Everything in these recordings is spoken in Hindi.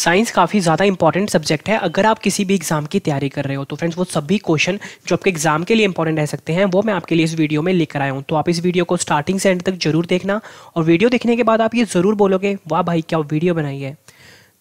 साइंस काफ़ी ज़्यादा इंपॉर्टेंट सब्जेक्ट है अगर आप किसी भी एग्ज़ाम की तैयारी कर रहे हो तो फ्रेंड्स वो सभी क्वेश्चन जो आपके एग्ज़ाम के लिए इंपॉर्टेंट रह सकते हैं वो मैं आपके लिए इस वीडियो में लेकर आया हूँ तो आप इस वीडियो को स्टार्टिंग से एंड तक जरूर देखना और वीडियो देखने के बाद आप ये ज़रूर बोलोगे वाह भाई क्या वीडियो बनाई है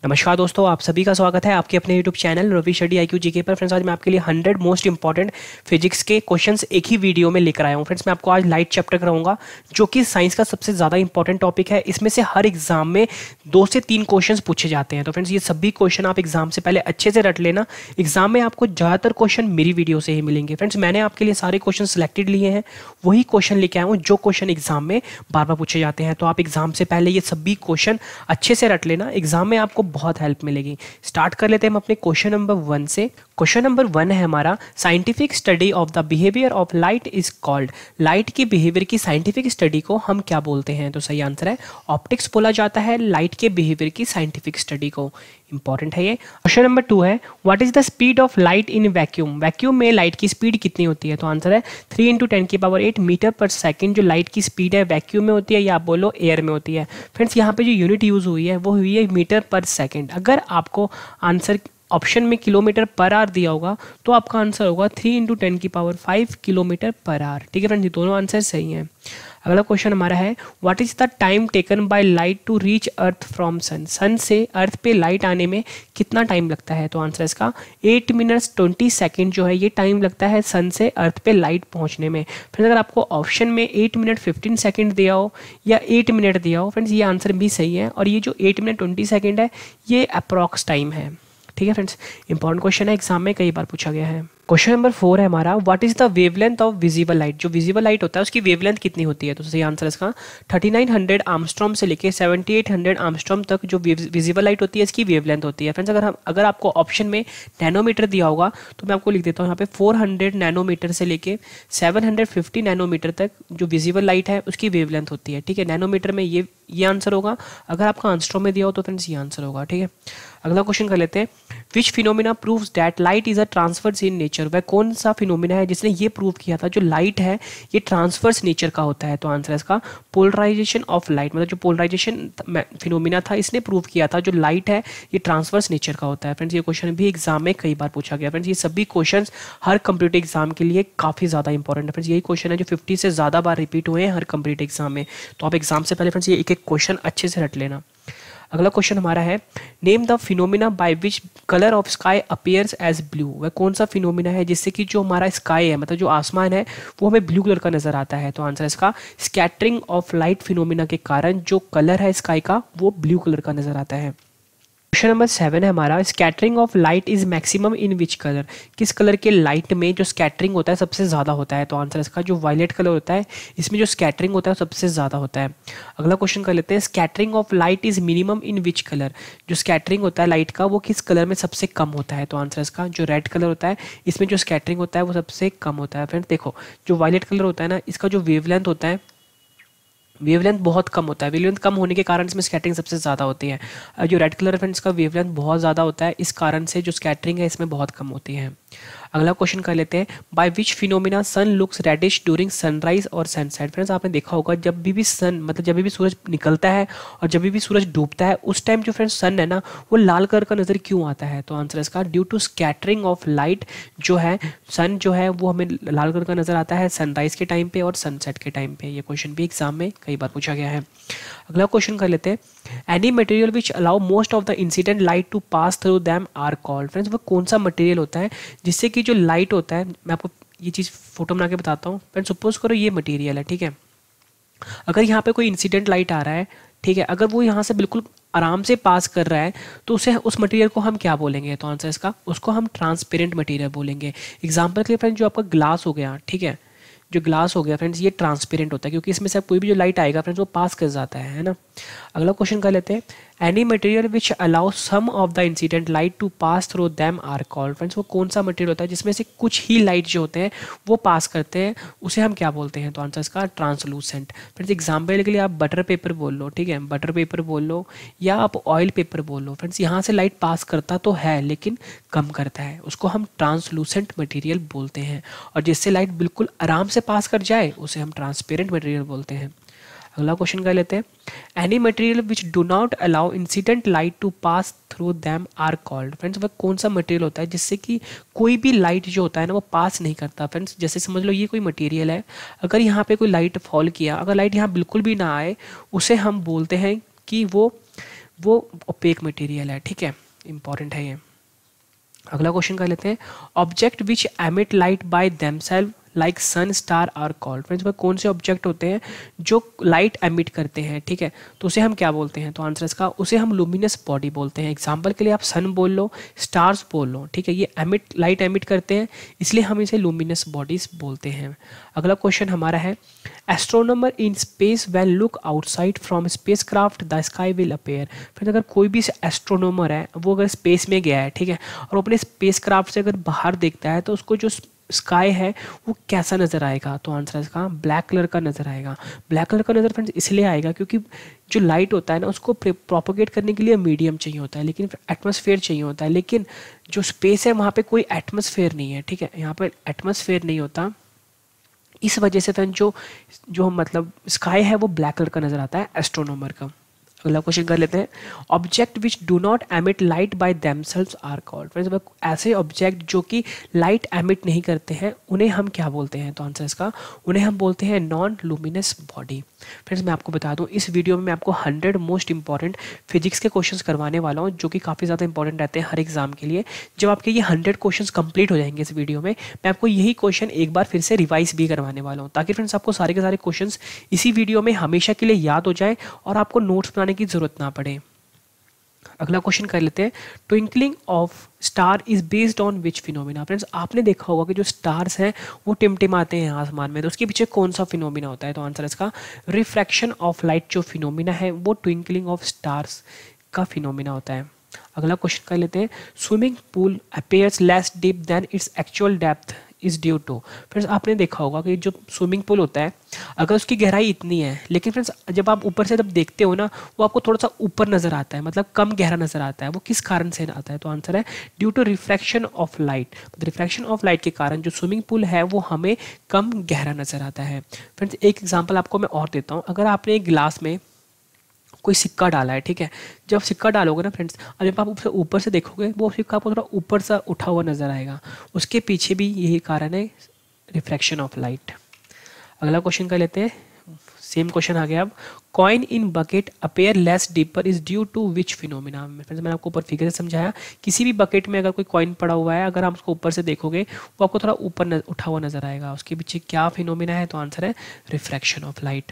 नमस्कार दोस्तों आप सभी का स्वागत है आपके अपने यूट्यूब चैनल रवि शेडी आई क्यू जीके पर फ्रेंड्स आज मैं आपके लिए 100 मोस्ट इंपॉर्टेंट फिजिक्स के क्वेश्चंस एक ही वीडियो में लेकर आया हूँ फ्रेंड्स मैं आपको आज लाइट चैप्टर कराऊंगा जो कि साइंस का सबसे ज़्यादा इंपॉर्टेंट टॉपिक है इसमें से हर एग्जाम में दो से तीन क्वेश्चन पूछे जाते हैं तो फ्रेंड्स ये सभी क्वेश्चन आप एग्जाम से पहले अच्छे से रट लेना एग्जाम में आपको ज़्यादातर क्वेश्चन मेरी वीडियो से ही मिलेंगे फ्रेंड्स मैंने आपके लिए सारे क्वेश्चन सिलेक्टेड लिए हैं वही क्वेश्चन लेके आया हूँ जो क्वेश्चन एग्जाम में बार बार पूछे जाते हैं तो आप एग्जाम से पहले ये सभी क्वेश्चन अच्छे से रट लेना एग्जाम में आपको बहुत हेल्प मिलेगी स्टार्ट कर लेते हैं हम अपने क्वेश्चन नंबर वन से क्वेश्चन नंबर वन है हमारा scientific study of the behaviour of light is called light की बिहेवियर की साइंटिफिक स्टडी को हम क्या बोलते हैं तो सही आंसर है ऑप्टिक्स बोला जाता है लाइट के बिहेवियर की साइंटिफिक स्टडी को इंपॉर्टेंट है ये क्वेश्चन नंबर टू है what is the speed of light in vacuum vacuum में लाइट की स्पीड कितनी होती है तो आंसर है थ्री इंटू टेन की power eight metre per second जो लाइट की स्पीड है वैक्यूम में होती है या आप बोलो एयर में होती है फ्रेंड्स यहाँ पे जो यूनिट यूज़ हुई है वो हुई है मीटर पर सेकेंड अगर आपको आंसर ऑप्शन में किलोमीटर पर आर दिया होगा तो आपका आंसर होगा थ्री इंटू टेन की power five kilometre per hour ठीक है फ्रेंड्स ये दोनों आंसर सही हैं अगला क्वेश्चन हमारा है what is the time taken by light to reach earth from sun sun से अर्थ पे लाइट आने में कितना टाइम लगता है तो आंसर इसका एट मिनट्स ट्वेंटी सेकेंड जो है ये टाइम लगता है सन से अर्थ पे लाइट पहुंचने में फ्रेंड्स अगर आपको ऑप्शन में एट मिनट फिफ्टीन सेकेंड दिया हो या एट मिनट दिया हो फ्रेंड्स ये आंसर भी सही है और ये जो एट मिनट ट्वेंटी सेकेंड है ये अप्रॉक्स टाइम है ठीक है फ्रेंड्स इंपॉर्टेंट क्वेश्चन है एग्जाम में कई बार पूछा गया है क्वेश्चन नंबर फोर है हमारा what is the wavelength of visible light जो विजिबल लाइट होता है उसकी वेवलेंथ कितनी होती है तो सही आंसर इसका 3900 नाइन से लेके 7800 आर्मस्ट्रॉम तक जो विजिबल लाइट होती है इसकी वेवलेंथ होती है फ्रेंड्स अगर हम अगर आपको ऑप्शन में नैनोमीटर दिया होगा तो मैं आपको लिख देता हूँ यहाँ पे फोर नैनोमीटर से लेके सेवन नैनोमीटर तक जो विजिबल लाइट है उसकी वेवलेंथ होती है ठीक है नैनोमीटर में ये ये आंसर होगा अगर आपका आंस्ट्रॉम में दिया हो तो फ्रेंड्स ये आंसर होगा ठीक है अगला क्वेश्चन कर लेते हैं which phenomena proves that light is a transverse in nature nature वह कौन सा फिनोमिना है जिसने ये प्रूव किया था जो लाइट है ये ट्रांसफर्स नेचर का होता है तो आंसर है इसका पोलराइजेशन ऑफ लाइट मतलब जो पोलराइजेशन फिनोमिना था इसने प्रूव किया था जो लाइट है ये ट्रांसफर्स नेचर का होता है फ्रेंड्स ये क्वेश्चन भी एग्जाम में कई बार पूछा गया फ्रेंड्स ये सभी क्वेश्चन हर कंप्यूटर एग्जाम के लिए काफ़ी ज़्यादा इंपॉर्टेंट है फ्रेंड्स यही क्वेश्चन है जो फिफ्टी से ज़्यादा बार रिपीट हुए हैं हर कंप्यूटर एग्जाम में तो आप एग्जाम से पहले फ्रेंड्स ये एक एक क्वेश्चन अच्छे से रट लेना अगला क्वेश्चन हमारा है name the phenomena by which colour of sky appears as blue वह कौन सा फिनोमिना है जिससे कि जो हमारा स्काई है मतलब जो आसमान है वो हमें ब्लू कलर का नजर आता है तो आंसर इसका स्कैटरिंग ऑफ लाइट फिनोमिना के कारण जो कलर है स्काई का वो ब्लू कलर का नजर आता है क्वेश्चन नंबर सेवन है हमारा scattering of light is maximum in which colour किस कलर के लाइट में जो स्कैटरिंग होता है सबसे ज़्यादा होता है तो आंसर इसका जो वायलेट कलर होता है इसमें जो स्कैटरिंग होता है सबसे ज़्यादा होता है अगला क्वेश्चन कर लेते हैं scattering of light is minimum in which colour जो स्कैटरिंग होता है लाइट का वो किस कलर में सबसे कम होता है तो आंसर इसका जो रेड कलर होता है इसमें जो स्कैटरिंग होता है वो सबसे कम होता है फ्रेंड देखो जो वायलेट कलर होता है ना इसका जो वेवलेंथ होता है वेवलेंथ बहुत कम होता है वेवलेंथ कम होने के कारण इसमें स्कैटरिंग सबसे ज़्यादा होती है जो रेड कलर फ्रेंड्स का वेवलेंथ बहुत ज़्यादा होता है इस कारण से जो स्कैटरिंग है इसमें बहुत कम होती है अगला क्वेश्चन कर लेते हैं by which phenomena sun looks reddish during sunrise और सनसेट फ्रेंड्स आपने देखा होगा जब भी भी सन मतलब जब भी सूरज निकलता है और जब भी सूरज डूबता है उस टाइम जो फ्रेंड्स सन है ना वो लाल कलर का नज़र क्यों आता है तो आंसर इसका due to scattering of light जो है सन जो है वो हमें लाल कलर का नज़र आता है सनराइज के टाइम पे और सनसेट के टाइम पे ये क्वेश्चन भी एग्जाम में कई बार पूछा गया है अगला क्वेश्चन कर लेते हैं any material which allow most of the incident light to pass through them are called friends वो कौन सा मटेरियल होता है जिससे कि जो लाइट होता है मैं आपको ये चीज़ फोटो बना के बताता हूँ फ्रेंड सपोज करो ये material है ठीक है अगर यहाँ पे कोई incident लाइट आ रहा है ठीक है अगर वो यहाँ से बिल्कुल आराम से पास कर रहा है तो उसे उस मटेरियल को हम क्या बोलेंगे तो आंसर इसका उसको हम ट्रांसपेरेंट मटेरियल बोलेंगे एग्जाम्पल के लिए फ्रेंड जो आपका ग्लास हो गया ठीक है जो ग्लास हो गया फ्रेंड्स ये ट्रांसपेरेंट होता है क्योंकि इसमें से कोई भी जो लाइट आएगा फ्रेंड्स वो पास कर जाता है है ना अगला क्वेश्चन कर लेते हैं any material which allow some of the incident light to pass through them are called friends वो कौन सा मटेरियल होता है जिसमें से कुछ ही लाइट जो होते हैं वो पास करते हैं उसे हम क्या बोलते हैं तो आंसर इसका ट्रांसलूसेंट फ्रेंड्स एग्जाम्पल के लिए आप बटर पेपर बोल लो ठीक है बटर पेपर बोल लो या आप ऑयल पेपर बोल लो फ्रेंड्स यहाँ से लाइट पास करता तो है लेकिन कम करता है उसको हम ट्रांसलूसेंट मटीरियल बोलते हैं और जिससे लाइट बिल्कुल आराम से पास कर जाए उसे हम ट्रांसपेरेंट मटीरियल बोलते हैं अगला क्वेश्चन कह लेते हैं any material which do not allow incident light to pass through them are called friends वह कौन सा मटेरियल होता है जिससे कि कोई भी लाइट जो होता है ना वो पास नहीं करता फ्रेंड्स जैसे समझ लो ये कोई मटेरियल है अगर यहाँ पे कोई लाइट फॉल किया अगर लाइट यहाँ बिल्कुल भी ना आए उसे हम बोलते हैं कि वो वो ओपेक मटेरियल है ठीक है इंपॉर्टेंट है ये अगला क्वेश्चन कह लेते हैं object which emit light by themselves like sun star are called friends वह कौन से ऑब्जेक्ट होते हैं जो लाइट एमिट करते हैं ठीक है तो उसे हम क्या बोलते हैं तो आंसर इसका उसे हम लुमिनस बॉडी बोलते हैं एग्जाम्पल के लिए आप सन बोल लो स्टार्स बोल लो ठीक है ये एमिट लाइट एमिट करते हैं इसलिए हम इसे लुमिनस बॉडीज बोलते हैं अगला क्वेश्चन हमारा है astronomer in space when look outside from spacecraft the sky will appear friend अगर कोई भी एस्ट्रोनोमर है वो अगर स्पेस में गया है ठीक है और अपने स्पेस क्राफ्ट से अगर बाहर देखता है तो उसको जो स्काई है वो कैसा नज़र आएगा तो आंसर है इसका ब्लैक कलर का नज़र आएगा ब्लैक कलर का नज़र फ्रेंड्स इसलिए आएगा क्योंकि जो लाइट होता है ना उसको प्रोपोगेट करने के लिए मीडियम चाहिए होता है लेकिन एटमोसफेयर चाहिए होता है लेकिन जो स्पेस है वहाँ पर कोई एटमोसफेयर नहीं है ठीक है यहाँ पर एटमोसफेयर नहीं होता इस वजह से फ्रेंड जो जो मतलब स्काई है वो ब्लैक कलर का नज़र आता है एस्ट्रोनॉमर का अगला क्वेश्चन कर लेते हैं object which do not emit light by themselves are called friends ऐसे ऑब्जेक्ट जो कि लाइट एमिट नहीं करते हैं उन्हें हम क्या बोलते हैं तो आंसर इसका उन्हें हम बोलते हैं नॉन लुमिनस बॉडी फ्रेंड्स मैं आपको बता दूं इस वीडियो में मैं आपको हंड्रेड मोस्ट इंपॉर्टेंट फिजिक्स के क्वेश्चन करवाने वाला हूँ जो कि काफ़ी ज़्यादा इंपॉर्टेंट रहते हैं हर एग्जाम के लिए जब आपके ये हंड्रेड क्वेश्चन कंप्लीट हो जाएंगे इस वीडियो में मैं आपको यही क्वेश्चन एक बार फिर से रिवाइज भी करवाने वाला हूँ ताकि फ्रेंड्स आपको सारे के सारे क्वेश्चन इसी वीडियो में हमेशा के लिए याद हो जाए और आपको नोट्स बनाने बताने की ज़रूरत ना पड़े अगला क्वेश्चन कर लेते हैं twinkling of star is based on which phenomena friends आपने देखा होगा कि जो स्टार्स हैं वो टिमटिमाते हैं आसमान में तो उसके पीछे कौन सा फिनोमिना होता है तो आंसर इसका रिफ्रैक्शन ऑफ लाइट जो फिनोमिना है वो ट्विंकलिंग ऑफ स्टार्स का फिनोमिना होता है अगला क्वेश्चन कर लेते हैं swimming pool appears less deep than its actual depth is due to friends आपने देखा होगा कि जो स्विमिंग पूल होता है अगर उसकी गहराई इतनी है लेकिन फ्रेंड्स जब आप ऊपर से जब देखते हो ना वो आपको थोड़ा सा ऊपर नज़र आता है मतलब कम गहरा नज़र आता है वो किस कारण से आता है तो आंसर है due to refraction of light refraction of light के कारण जो स्विमिंग पूल है वो हमें कम गहरा नज़र आता है फ्रेंड्स एक एग्जाम्पल आपको मैं और देता हूँ अगर आपने एक गिलास में कोई सिक्का डाला है ठीक है जब सिक्का डालोगे ना फ्रेंड्स अब जब आप ऊपर से देखोगे वो सिक्का आपको थोड़ा ऊपर सा उठा हुआ नज़र आएगा उसके पीछे भी यही कारण है रिफ्रैक्शन ऑफ लाइट अगला क्वेश्चन कर लेते हैं सेम क्वेश्चन आ गया अब coin in bucket appear less deeper is due to which phenomena friends मैंने आपको ऊपर फिगर से समझाया किसी भी बकेट में अगर कोई कॉइन पड़ा हुआ है अगर आप उसको ऊपर से देखोगे वो आपको थोड़ा ऊपर उठा हुआ नजर आएगा उसके पीछे क्या फिनोमिना है तो आंसर है रिफ्रैक्शन ऑफ लाइट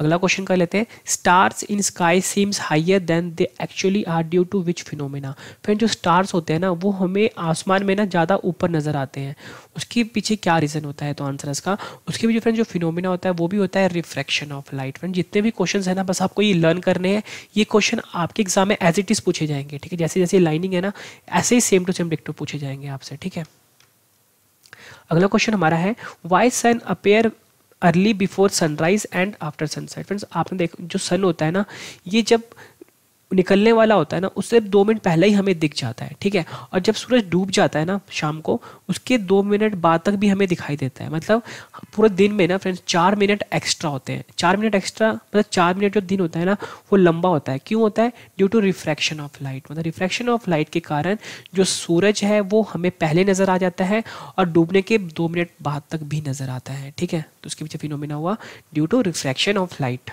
अगला क्वेश्चन कर लेते हैं stars in sky seems higher than they actually are due to which phenomena friend जो स्टार्स होते हैं ना वो हमें आसमान में ना ज़्यादा ऊपर नज़र आते हैं उसके पीछे क्या रीज़न होता है तो आंसर इसका उसके भी जो फ्रेंड जो फिनोमिना होता है वो भी होता है रिफ्रैक्शन ऑफ लाइट फ्रेंड जितने भी क्वेश्चन है ना बस आपको ये लर्न करने हैं ये क्वेश्चन आपके एग्जाम में एज इट इज़ पूछे जाएंगे ठीक है जैसे जैसे लाइनिंग है ना ऐसे ही सेम टू सेम डिक्टो पूछे जाएंगे आपसे ठीक है अगला क्वेश्चन हमारा है why sun appear early before sunrise and after sunset friends आपने देखो जो सन होता है ना ये जब निकलने वाला होता है ना उससे दो मिनट पहले ही हमें दिख जाता है ठीक है और जब सूरज डूब जाता है ना शाम को उसके दो मिनट बाद तक भी हमें दिखाई देता है मतलब पूरे दिन में ना फ्रेंड्स चार मिनट एक्स्ट्रा होते हैं चार मिनट एक्स्ट्रा मतलब चार मिनट जो दिन होता है ना वो लंबा होता है क्यों होता है due to refraction of light मतलब रिफ्रैक्शन ऑफ लाइट के कारण जो सूरज है वो हमें पहले नज़र आ जाता है और डूबने के दो मिनट बाद तक भी नज़र आता है ठीक है तो उसके पीछे फिनोमिना हुआ due to refraction of light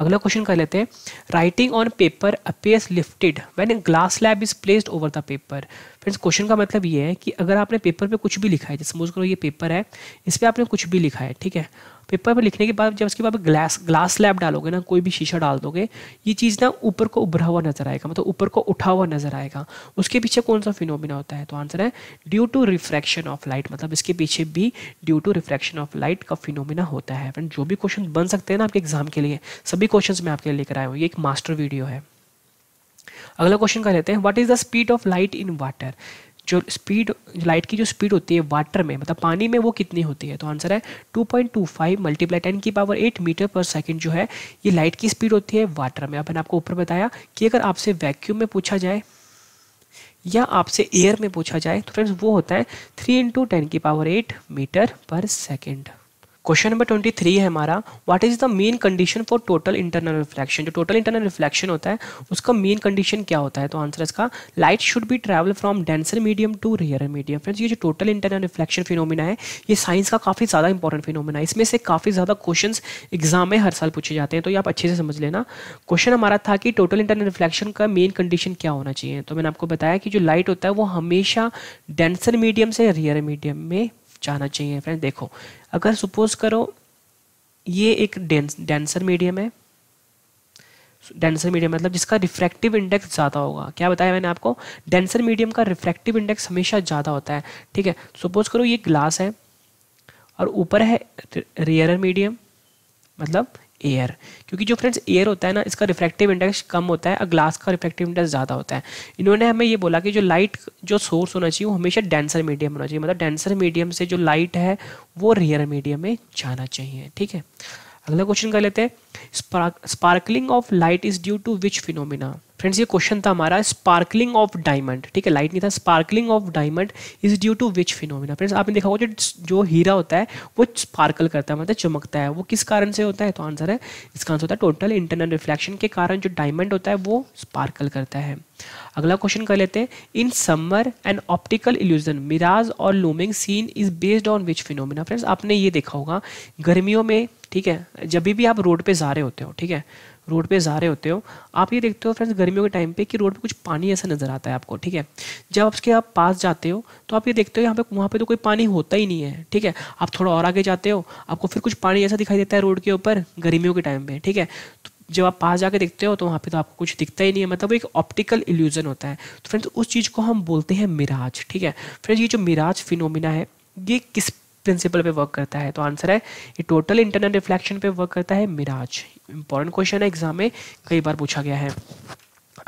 अगला क्वेश्चन कर लेते हैं writing on paper appear lifted when glass slab is placed over the paper friends question का मतलब ये है कि अगर आपने पेपर पे कुछ भी लिखा है जैसे सपोज करो ये पेपर है इस पर आपने कुछ भी लिखा है ठीक है पेपर पर लिखने के बाद जब उसके बाद ग्लास ग्लास स्लैब डालोगे ना कोई भी शीशा डाल दोगे ये चीज़ ना ऊपर को उभरा हुआ नजर आएगा मतलब ऊपर को उठा हुआ नजर आएगा उसके पीछे कौन सा फिनोमिना होता है तो आंसर है due to refraction of light मतलब इसके पीछे भी due to refraction of light का फिनोमिना होता है फ्रेंड जो भी क्वेश्चन बन सकते हैं ना आपके एग्जाम के लिए सभी क्वेश्चन मैं आपके लिए लेकर आया हूँ ये एक मास्टर वीडियो है अगला क्वेश्चन कर लेते हैं what is the speed of light in water जो स्पीड लाइट की जो स्पीड होती है वाटर में मतलब पानी में वो कितनी होती है तो आंसर है 2.25 point two five multiply ten की power eight metre per second जो है ये लाइट की स्पीड होती है वाटर में मैंने आपको ऊपर बताया कि अगर आपसे वैक्यूम में पूछा जाए या आपसे एयर में पूछा जाए तो फ्रेंड्स वो होता है थ्री इंटू टेन की power eight metre per second question number twenty three है हमारा what is the main condition for total internal reflection जो टोटल इंटरनल रिफ्लेक्शन होता है उसका मेन कंडीशन क्या होता है तो आंसर इसका light should be travel from denser medium to rear medium friends ये जो टोटल इंटरनल रिफ्लेक्शन फिनोमिना है ये साइंस का काफ़ी ज़्यादा इंपॉर्टेंट फिनोमिना है इसमें से काफ़ी ज़्यादा क्वेश्चन एग्जाम में हर साल पूछे जाते हैं तो ये आप अच्छे से समझ लेना क्वेश्चन हमारा था कि टोटल इंटरनल रिफ्लेक्शन का मेन कंडीशन क्या होना चाहिए तो मैंने आपको बताया कि जो लाइट होता है वो हमेशा डेंसर मीडियम से रियर मीडियम में जाना चाहिए फ्रेंड देखो अगर सपोज करो ये एक डेंसर मीडियम है डेंसर मीडियम मतलब जिसका रिफ्रैक्टिव इंडेक्स ज़्यादा होगा क्या बताया मैंने आपको डेंसर मीडियम का रिफ्रैक्टिव इंडेक्स हमेशा ज़्यादा होता है ठीक है सपोज करो ये ग्लास है और ऊपर है रेयर मीडियम मतलब एयर क्योंकि जो फ्रेंड्स एयर होता है ना इसका रिफ्रैक्टिव इंडेक्स कम होता है और ग्लास का रिफ्रैक्टिव इंडेक्स ज़्यादा होता है इन्होंने हमें ये बोला कि जो लाइट जो सोर्स होना चाहिए वो हमेशा डेंसर मीडियम होना चाहिए मतलब डेंसर मीडियम से जो लाइट है वो रेयर मीडियम में जाना चाहिए ठीक है अगला क्वेश्चन कर लेते हैं sparkling of light is due to which phenomena friends ये क्वेश्चन था हमारा स्पार्कलिंग ऑफ डायमंड ठीक है लाइट नहीं था sparkling of diamond is due to which phenomena friends आपने देखा होगा जो जो हीरा होता है वो स्पार्कल करता है मतलब चमकता है वो किस कारण से होता है तो आंसर है इसका आंसर होता है टोटल इंटरनल रिफ्लेक्शन के कारण जो डायमंड होता है वो स्पार्कल करता है अगला क्वेश्चन कर लेते हैं in summer and optical illusion mirage और looming scene is based on which phenomena friends आपने ये देखा होगा गर्मियों में ठीक है जब भी आप रोड पे जा जा रहे होते हो ठीक है रोड पे जा रहे होते हो आप ये देखते हो फ्रेंड्स गर्मियों के टाइम पे कि रोड पे कुछ पानी ऐसा नज़र आता है आपको ठीक है जब उसके आप पास जाते हो तो आप ये देखते हो यहाँ पे वहाँ पे तो कोई पानी होता ही नहीं है ठीक है आप थोड़ा और आगे जाते हो आपको फिर कुछ पानी ऐसा दिखाई देता है रोड के ऊपर गर्मियों के टाइम पे ठीक है तो जब आप पास जाके देखते हो तो वहाँ पे तो आपको कुछ दिखता ही नहीं है मतलब एक ऑप्टिकल इल्यूजन होता है तो फ्रेंड्स उस चीज़ को हम बोलते हैं मिराज ठीक है फ्रेंड्स ये जो मिराज फिनोमिना है ये किस प्रिंसिपल पे वर्क करता है तो आंसर है ये टोटल इंटरनल रिफ्लेक्शन पे वर्क करता है मिराज इंपॉर्टेंट क्वेश्चन है एग्जाम में कई बार पूछा गया है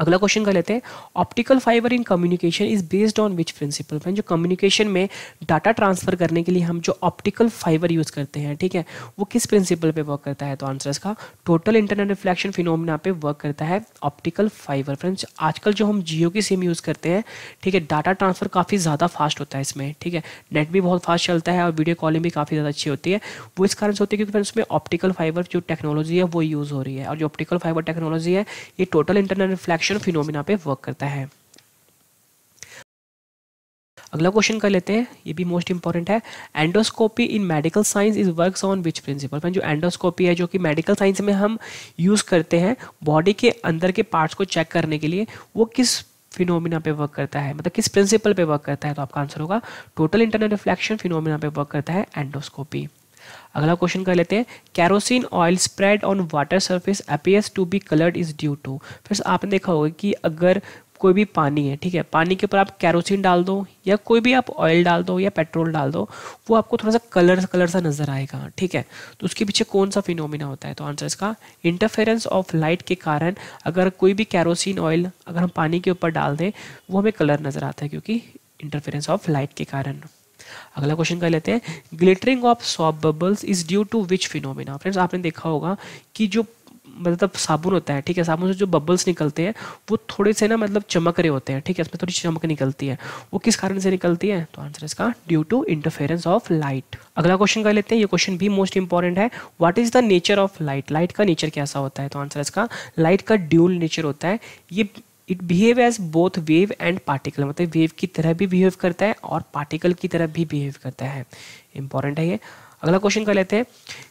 अगला क्वेश्चन कर लेते हैं optical fibre in communication is based on which principle friend जो कम्युनिकेशन में डाटा ट्रांसफर करने के लिए हम जो ऑप्टिकल फाइबर यूज करते हैं ठीक है वो किस प्रिंसिपल पे वर्क करता है तो आंसर इसका टोटल इंटरनल रिफ्लेक्शन फिनोमिना पे वर्क करता है ऑप्टिकल फाइबर फ्रेंड्स आजकल जो हम जियो की सिम यूज़ करते हैं ठीक है डाटा ट्रांसफर काफ़ी ज़्यादा फास्ट होता है इसमें ठीक है नेट भी बहुत फास्ट चलता है और वीडियो कॉलिंग भी काफ़ी ज़्यादा अच्छी होती है वो इस कारण से होती है क्योंकि फ्रेंड्स में ऑप्टिकल फाइबर जो टेक्नोलॉजी है वो यूज़ हो रही है और जो ऑप्टिकल फाइबर टेक्नोलॉजी है ये total internal reflection attraction phenomena पे वर्क करता है अगला क्वेश्चन कर लेते हैं ये भी मोस्ट इंपॉर्टेंट है endoscopy in medical science is works on which principle जो एंडोस्कोपी है जो कि मेडिकल साइंस में हम यूज़ करते हैं बॉडी के अंदर के पार्ट्स को चेक करने के लिए वो किस फिनोमिना पे वर्क करता है मतलब किस प्रिंसिपल पे वर्क करता है तो आपका आंसर होगा टोटल इंटरनल रिफ्लेक्शन फिनोमिना पे वर्क करता है एंडोस्कोपी अगला क्वेश्चन कर लेते हैं kerosene oil spread on water surface appears to be coloured is due to फिर आपने देखा होगा कि अगर कोई भी पानी है ठीक है पानी के ऊपर आप कैरोसिन डाल दो या कोई भी आप ऑयल डाल दो या पेट्रोल डाल दो वो आपको थोड़ा सा कलर कलर सा नज़र आएगा ठीक है तो उसके पीछे कौन सा फिनोमिना होता है तो आंसर इसका इंटरफेरेंस ऑफ लाइट के कारण अगर कोई भी कैरोसिन ऑयल अगर हम पानी के ऊपर डाल दें वो हमें कलर नज़र आता है क्योंकि इंटरफेरेंस ऑफ लाइट के कारण अगला क्वेश्चन कह लेते हैं glittering of soap bubbles is due to which phenomena friends आपने देखा होगा कि जो मतलब साबुन होता है ठीक है साबुन से जो बबल्स निकलते हैं वो थोड़े से ना मतलब चमक रहे होते हैं ठीक है इसमें थोड़ी चमक निकलती है वो किस कारण से निकलती है तो आंसर इसका due to interference of light अगला क्वेश्चन कह लेते हैं ये क्वेश्चन भी मोस्ट इंपॉर्टेंट है what is the nature of light light का नेचर कैसा होता है तो आंसर इसका लाइट का ड्यूल नेचर होता है ये it behave as both wave and particle मतलब वेव की तरह भी बिहेव करता है और पार्टिकल की तरह भी बिहेव करता है इंपॉर्टेंट है ये अगला क्वेश्चन कर लेते हैं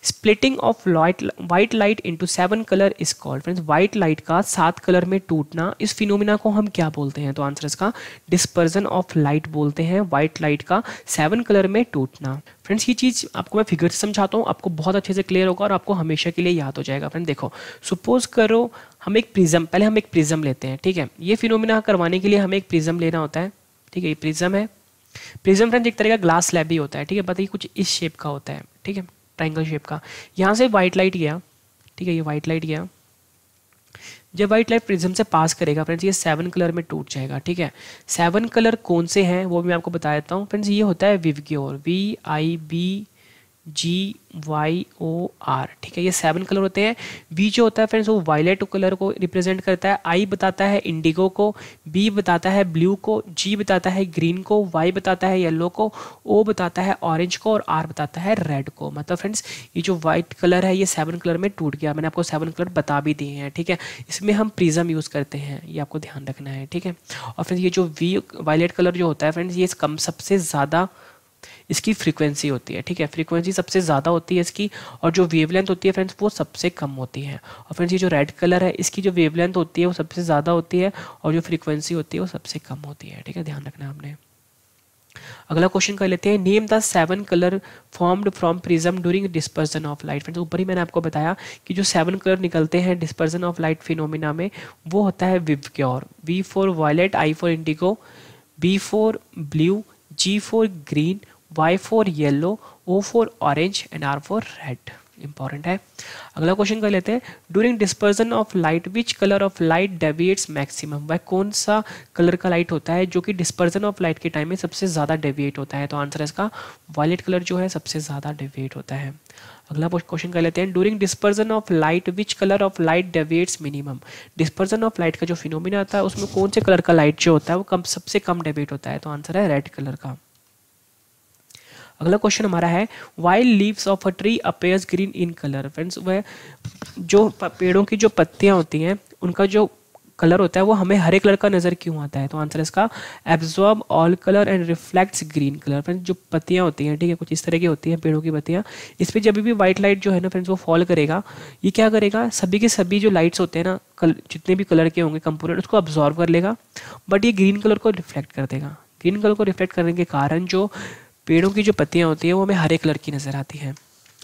splitting of light white light into seven colour is called friends white light का सात कलर में टूटना इस फिनोमिना को हम क्या बोलते हैं तो आंसर इसका डिस्पर्जन ऑफ लाइट बोलते हैं व्हाइट लाइट का सेवन कलर में टूटना फ्रेंड्स ये चीज़ आपको मैं फिगर से समझाता हूँ आपको बहुत अच्छे से क्लियर होगा और आपको हमेशा के लिए याद हो जाएगा फ्रेंड देखो सपोज करो हम एक प्रिज्म पहले हम एक प्रिज्म लेते हैं ठीक है ये फिनोमिना करवाने के लिए हमें एक प्रिज्म लेना होता है ठीक है ये प्रिज्म है प्रिज्म फ्रेंड्स एक तरह का ग्लास स्लैब ही होता है ठीक है बताइए कुछ इस शेप का होता है ठीक है ट्राइंगल शेप का यहाँ से वाइट लाइट गया ठीक है ये वाइट लाइट गया जब वाइट लाइट प्रिज्म से पास करेगा फ्रेंड्स ये सेवन कलर में टूट जाएगा ठीक है सेवन कलर कौन से हैं वो मैं आपको बता देता हूँ फ्रेंड्स ये होता है विवग्योर V I B G Y O R ठीक है ये सेवन कलर होते हैं वी जो होता है फ्रेंड्स वो वायलेट कलर को रिप्रेजेंट करता है आई बताता है इंडिगो को बी बताता है ब्लू को जी बताता है ग्रीन को वाई बताता है येलो को ओ बताता है ऑरेंज को और आर बताता है रेड को मतलब फ्रेंड्स ये जो वाइट कलर है ये सेवन कलर में टूट गया मैंने आपको सेवन कलर बता भी दिए हैं ठीक है इसमें हम प्रिजम यूज़ करते हैं ये आपको ध्यान रखना है ठीक है और फ्रेंड्स ये जो वी वायलेट कलर जो होता है फ्रेंड्स ये कम सबसे ज़्यादा इसकी फ्रीक्वेंसी होती है ठीक है फ्रीक्वेंसी सबसे ज़्यादा होती है इसकी और जो वेवलेंथ होती है फ्रेंड्स वो सबसे कम होती है और फ्रेंड्स ये जो रेड कलर है इसकी जो वेवलेंथ होती है वो सबसे ज़्यादा होती है और जो फ्रीक्वेंसी होती है वो सबसे कम होती है ठीक है ध्यान रखना आपने अगला क्वेश्चन कर लेते हैं name the seven colour formed from prism during dispersion of light friends ऊपर ही मैंने आपको बताया कि जो सेवन कलर निकलते हैं डिस्पर्जन ऑफ लाइट फिनोमिना में वो होता है विवक्योर V for violet I for indigo B for blue G for green Y for yellow O for orange and R for red important है अगला क्वेश्चन कर लेते हैं during dispersion of light which colour of light deviates maximum वह कौन सा कलर का लाइट होता है जो कि डिस्पर्जन ऑफ लाइट के टाइम में सबसे ज़्यादा डेविएट होता है तो आंसर है इसका वायलेट कलर जो है सबसे ज़्यादा डेविएट होता है अगला क्वेश्चन कर लेते हैं during dispersion of light which colour of light deviates minimum dispersion of light का जो फिनोमिना आता है उसमें कौन से कलर का लाइट जो होता है वो कम सबसे कम डेविएट होता है तो आंसर है रेड कलर का अगला क्वेश्चन हमारा है wild leaves of a tree appears green in colour friends वह जो पेड़ों की जो पत्तियाँ होती हैं उनका जो कलर होता है वो हमें हरे कलर का नज़र क्यों आता है तो आंसर इसका absorb all colour and reflects green colour friends जो पत्तियाँ होती हैं ठीक है कुछ इस तरह की होती हैं पेड़ों की पत्तियाँ इस पर जब भी व्हाइट लाइट जो है ना फ्रेंड्स वो फॉल करेगा ये क्या करेगा सभी के सभी जो लाइट्स होते हैं ना कल जितने भी कलर के होंगे कंपोनेंट उसको ऑब्जॉर्व कर लेगा बट ये ग्रीन कलर को रिफ्लेक्ट कर देगा ग्रीन कलर को रिफ्लेक्ट करने के कारण जो पेड़ों की जो पत्तियाँ होती हैं वो हमें हरे कलर की नज़र आती हैं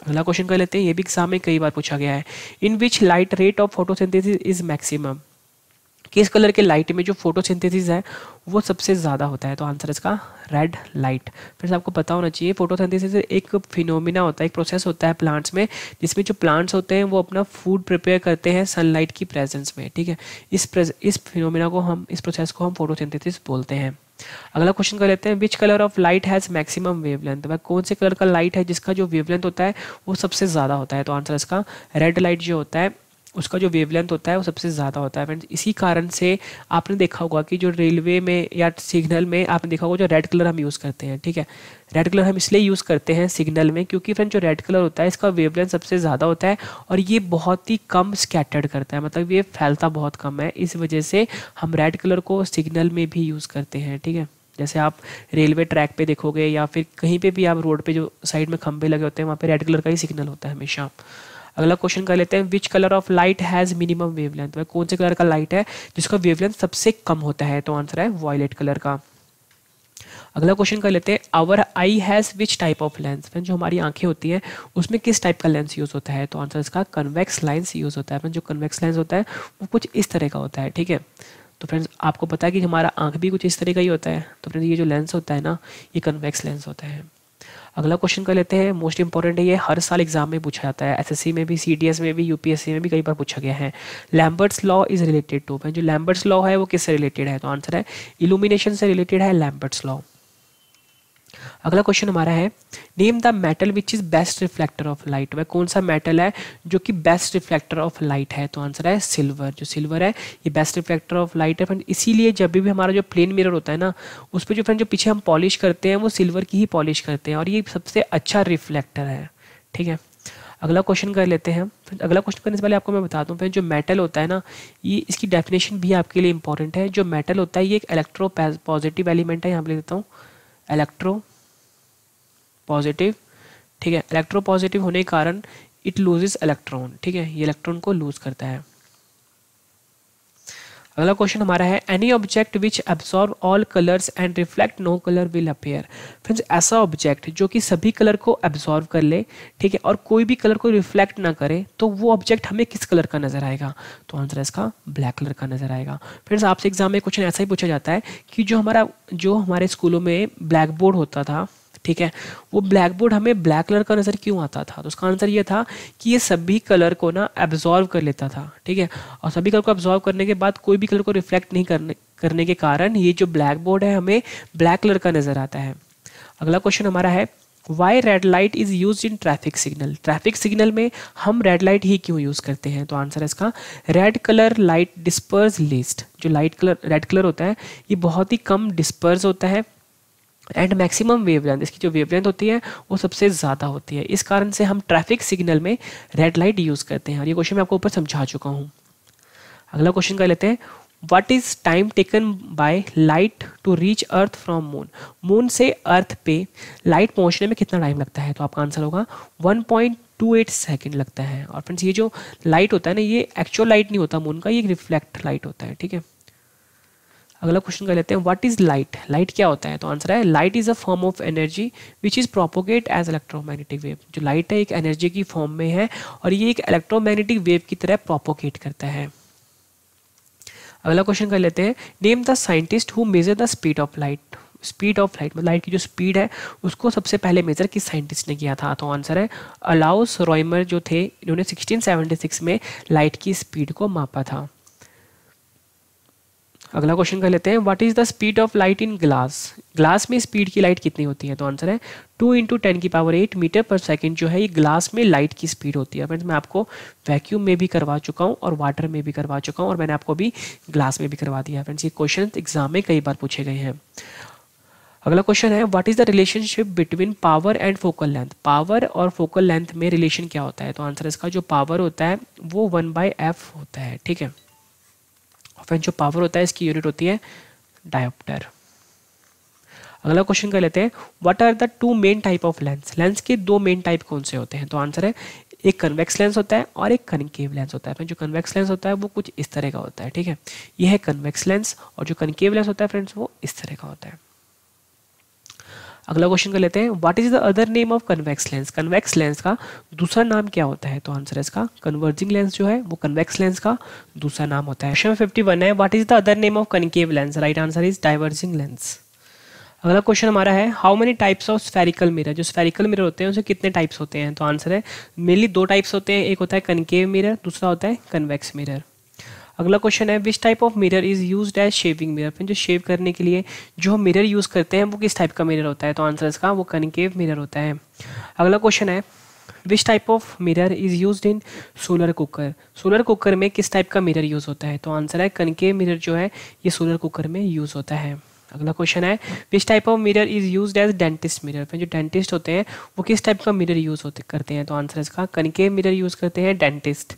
अगला क्वेश्चन कर लेते हैं ये भी एग्जाम में कई बार पूछा गया है in which light rate of photosynthesis is maximum किस कलर के लाइट में जो फोटोसिंथेसिस है वो सबसे ज़्यादा होता है तो आंसर इसका रेड लाइट फिर आपको पता होना चाहिए फोटोसिंथेसिस एक फिनोमिना होता है एक प्रोसेस होता है प्लांट्स में जिसमें जो प्लांट्स होते हैं वो अपना फूड प्रिपेयर करते हैं सनलाइट की प्रेजेंस में ठीक है इस प्रेज इस फिनोमिना को हम इस प्रोसेस को हम फोटोसिंथेसिस बोलते हैं अगला क्वेश्चन कर लेते हैं which colour of light has maximum wavelength भाई कौन से कलर का लाइट है जिसका जो वेवलेंथ होता है वो सबसे ज़्यादा होता है तो आंसर इसका रेड लाइट जो होता है उसका जो वेवलेंथ होता है वो सबसे ज़्यादा होता है फ्रेंड्स इसी कारण से आपने देखा होगा कि जो रेलवे में या सिग्नल में आपने देखा होगा जो रेड कलर हम यूज़ करते हैं ठीक है रेड कलर हम इसलिए यूज़ करते हैं सिग्नल में क्योंकि फ्रेंड जो रेड कलर होता है इसका वेवलेंथ सबसे ज़्यादा होता है और ये बहुत ही कम स्कैटर्ड करता है मतलब ये फैलता बहुत कम है इस वजह से हम रेड कलर को सिग्नल में भी यूज़ करते हैं ठीक है जैसे आप रेलवे ट्रैक पे देखोगे या फिर कहीं पे भी आप रोड पे जो साइड में खंभे लगे होते हैं वहाँ पे रेड कलर का ही सिग्नल होता है हमेशा अगला क्वेश्चन कर लेते हैं which colour of light has minimum wavelength length कौन से कलर का लाइट है जिसका वेवलेंथ सबसे कम होता है तो आंसर है वॉयलेट कलर का अगला क्वेश्चन कर लेते हैं our eye has which type of lens friend जो हमारी आंखें होती हैं उसमें किस टाइप का लेंस यूज़ होता है तो आंसर इसका कन्वेक्स लेंस यूज़ होता है फ्रेंड जो कन्वेक्स लेंस होता है वो कुछ इस तरह का होता है ठीक है तो फ्रेंड्स आपको पता है कि हमारा आंख भी कुछ इस तरह का ही होता है तो फ्रेंड्स ये जो लेंस होता है ना ये कन्वेक्स लेंस होता है अगला क्वेश्चन कर लेते हैं मोस्ट इंपॉर्टेंट है ये हर साल एग्जाम में पूछा जाता है एसएससी में भी सीडीएस में भी यूपीएससी में भी कई बार पूछा गया है Lambert's law is related to जो लैम्बर्ट्स लॉ है वो किससे रिलेटेड है तो आंसर है इल्यूमिनेशन से रिलेटेड है लैम्बर्ट्स लॉ अगला क्वेश्चन हमारा है name the metal which is best reflector of light वह कौन सा मेटल है जो कि बेस्ट रिफ्लेक्टर ऑफ लाइट है तो आंसर है सिल्वर जो सिल्वर है ये बेस्ट रिफ्लेक्टर ऑफ लाइट है फ्रेंड इसीलिए जब भी हमारा जो प्लेन मिरर होता है ना उस पर जो फ्रेंड जो पीछे हम पॉलिश करते हैं वो सिल्वर की ही पॉलिश करते हैं और ये सबसे अच्छा रिफ्लेक्टर है ठीक है अगला क्वेश्चन कर लेते हैं अगला क्वेश्चन करने से पहले आपको मैं बता दूं फिर जो मेटल होता है ना ये इसकी डेफिनेशन भी आपके लिए इंपॉर्टेंट है जो मेटल होता है ये एक इलेक्ट्रो पॉजिटिव एलिमेंट है यहाँ पे लिख देता हूँ इलेक्ट्रो पॉजिटिव ठीक है इलेक्ट्रो पॉजिटिव होने के कारण इट लूजेज इलेक्ट्रॉन ठीक है ये इलेक्ट्रॉन को लूज करता है अगला क्वेश्चन हमारा है any object which absorb all colours and reflect no colour will appear friends ऐसा ऑब्जेक्ट जो कि सभी कलर को एब्सॉर्व कर ले ठीक है और कोई भी कलर को रिफ्लेक्ट ना करे तो वो ऑब्जेक्ट हमें किस कलर का नजर आएगा तो आंसर इसका ब्लैक कलर का नजर आएगा फ्रेंड्स आपसे एग्जाम में क्वेश्चन ऐसा ही पूछा जाता है कि जो हमारा जो हमारे स्कूलों में ब्लैक बोर्ड होता था ठीक है वो ब्लैक बोर्ड हमें ब्लैक कलर का नज़र क्यों आता था तो उसका आंसर ये था कि ये सभी कलर को ना एब्जॉर्व कर लेता था ठीक है और सभी कलर को एब्जॉर्व करने के बाद कोई भी कलर को रिफ्लेक्ट नहीं करने करने के कारण ये जो ब्लैक बोर्ड है हमें ब्लैक कलर का नज़र आता है अगला क्वेश्चन हमारा है why red light is use in traffic signal traffic signal में हम रेड लाइट ही क्यों यूज़ करते हैं तो आंसर है इसका red colour light disperse least जो लाइट कलर रेड कलर होता है ये बहुत ही कम डिस्पर्स होता है एंड मैक्सिमम वेवलेंथ इसकी जो वेवलेंथ होती है वो सबसे ज़्यादा होती है इस कारण से हम ट्रैफिक सिग्नल में रेड लाइट यूज़ करते हैं और ये क्वेश्चन मैं आपको ऊपर समझा चुका हूँ अगला क्वेश्चन कर लेते हैं what is time taken by light to reach earth from moon moon से अर्थ पे लाइट पहुँचने में कितना टाइम लगता है तो आपका आंसर होगा one point two eight second लगता है और फ्रेंड्स ये जो लाइट होता है ना ये एक्चुअल लाइट नहीं होता मून का ये रिफ्लेक्ट लाइट होता है ठीक है अगला क्वेश्चन कर लेते हैं व्हाट इज लाइट लाइट क्या होता है तो आंसर है light is a form of energy which is propagate as electromagnetic wave जो लाइट है एक एनर्जी की फॉर्म में है और ये एक इलेक्ट्रोमैग्नेटिक वेव की तरह प्रोपोगेट करता है अगला क्वेश्चन कर लेते हैं name the scientist who measure the speed of light speed of light मतलब लाइट की जो स्पीड है उसको सबसे पहले मेजर किस साइंटिस्ट ने किया था तो आंसर है अलाउस रॉयमर जो थे इन्होंने 1676 में लाइट की स्पीड को मापा था अगला क्वेश्चन कर लेते हैं what is the speed of light in glass glass में स्पीड की लाइट कितनी होती है तो आंसर है टू इंटू टेन की power eight metre per second जो है ये ग्लास में लाइट की स्पीड होती है फ्रेंड्स मैं आपको वैक्यूम में भी करवा चुका हूँ और वाटर में भी करवा चुका हूँ और मैंने आपको भी ग्लास में भी करवा दिया है फ्रेंड्स ये क्वेश्चन एग्जाम में कई बार पूछे गए हैं अगला क्वेश्चन है what is the relationship between power and focal length power और फोकल लेंथ में रिलेशन क्या होता है तो आंसर इसका जो पावर होता है वो वन बाय एफ होता है ठीक है और फिर जो पावर होता है इसकी यूनिट होती है डायोप्टर अगला क्वेश्चन कर लेते हैं what are the two main type of lens lens के दो मेन टाइप कौन से होते हैं तो आंसर है एक कन्वेक्स लेंस होता है और एक कनकेव लेंस होता है फ्रेंड जो कन्वेक्स लेंस होता है वो कुछ इस तरह का होता है ठीक है यह है कन्वेक्स लेंस और जो कनकेव लेंस होता है फ्रेंड्स वो इस तरह का होता है अगला क्वेश्चन कर लेते हैं what is the other name of convex lens convex lens का दूसरा नाम क्या होता है तो आंसर है इसका कन्वर्जिंग लेंस जो है वो कन्वेक्स लेंस का दूसरा नाम होता है क्वेश्चन फिफ्टी वन है what is the other name of concave lens right answer is diverging lens अगला क्वेश्चन हमारा है how many types of spherical mirror जो स्फेरिकल मिरर होते हैं उसे कितने टाइप्स होते हैं तो आंसर है मेनली दो टाइप्स होते हैं एक होता है कनकेव मिरर दूसरा होता है कन्वेक्स मिरर अगला क्वेश्चन है which type of mirror is use as shaving mirror फिर जो शेव करने के लिए जो हम मिरर यूज करते हैं वो किस टाइप का मिरर होता है तो आंसर इसका वो कनकेव मिरर होता है अगला क्वेश्चन है which type of mirror is use in solar cooker solar cooker में किस टाइप का मिरर यूज होता है तो आंसर है कनकेव मिरर जो है ये सोलर कुकर में यूज होता है अगला क्वेश्चन है which type of mirror is use as dentist mirror जो डेंटिस्ट होते हैं वो किस टाइप का मिरर यूज होते करते हैं तो आंसर इसका कनकेव मिरर यूज करते हैं डेंटिस्ट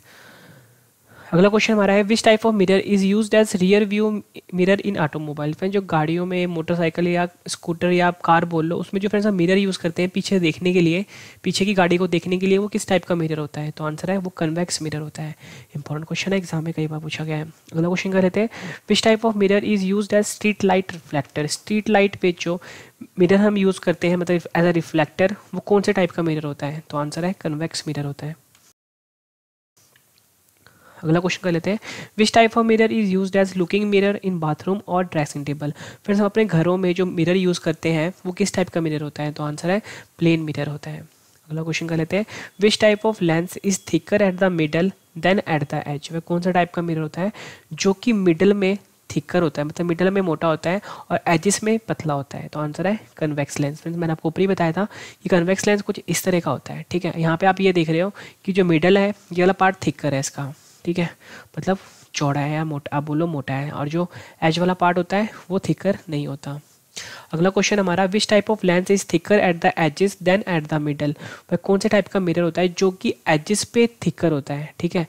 अगला क्वेश्चन हमारा है which type of mirror is use as rear view mirror in automobile friend जो गाड़ियों में मोटरसाइकिल या स्कूटर या आप कार बोल लो उसमें जो फ्रेंड्स हम मिरर यूज़ करते हैं पीछे देखने के लिए पीछे की गाड़ी को देखने के लिए वो किस टाइप का मिरर होता है तो आंसर है वो कन्वेक्स मिरर होता है इंपॉर्टेंट क्वेश्चन है एग्जाम में कई बार पूछा गया है अगला क्वेश्चन कह रहे थे which type of mirror is use as street light reflector street light पे जो मिरर हम यूज़ करते हैं मतलब एज अ रिफ्लेक्टर वो कौन से टाइप का मिरर होता है तो आंसर है कन्वेक्स मिरर होता है अगला क्वेश्चन कर लेते हैं which type of mirror is use as looking mirror in bathroom और ड्रेसिंग टेबल फ्रेंड्स हम अपने घरों में जो मिरर यूज़ करते हैं वो किस टाइप का मिरर होता है तो आंसर है प्लेन मिरर होता है अगला क्वेश्चन कर लेते हैं which type of lens is thicker at the middle than at the edge वह कौन सा टाइप का मिरर होता है जो कि मिडल में थिकर होता है मतलब मिडल में मोटा होता है और एजिस में पतला होता है तो आंसर है कन्वेक्स लेंस फ्रेंड्स मैंने आपको ऊपर ही बताया था कि कन्वेक्स लेंस कुछ इस तरह का होता है ठीक है यहाँ पे आप ये देख रहे हो कि जो मिडल है ये वाला पार्ट थिकर है इसका ठीक है मतलब चौड़ा है या मोटा आप बोलो मोटा है और जो एज वाला पार्ट होता है वो थिकर नहीं होता अगला क्वेश्चन हमारा which type of lens is thicker at the edges than at the middle भाई कौन से टाइप का मिरर होता है जो कि एजेस पे थिकर होता है ठीक है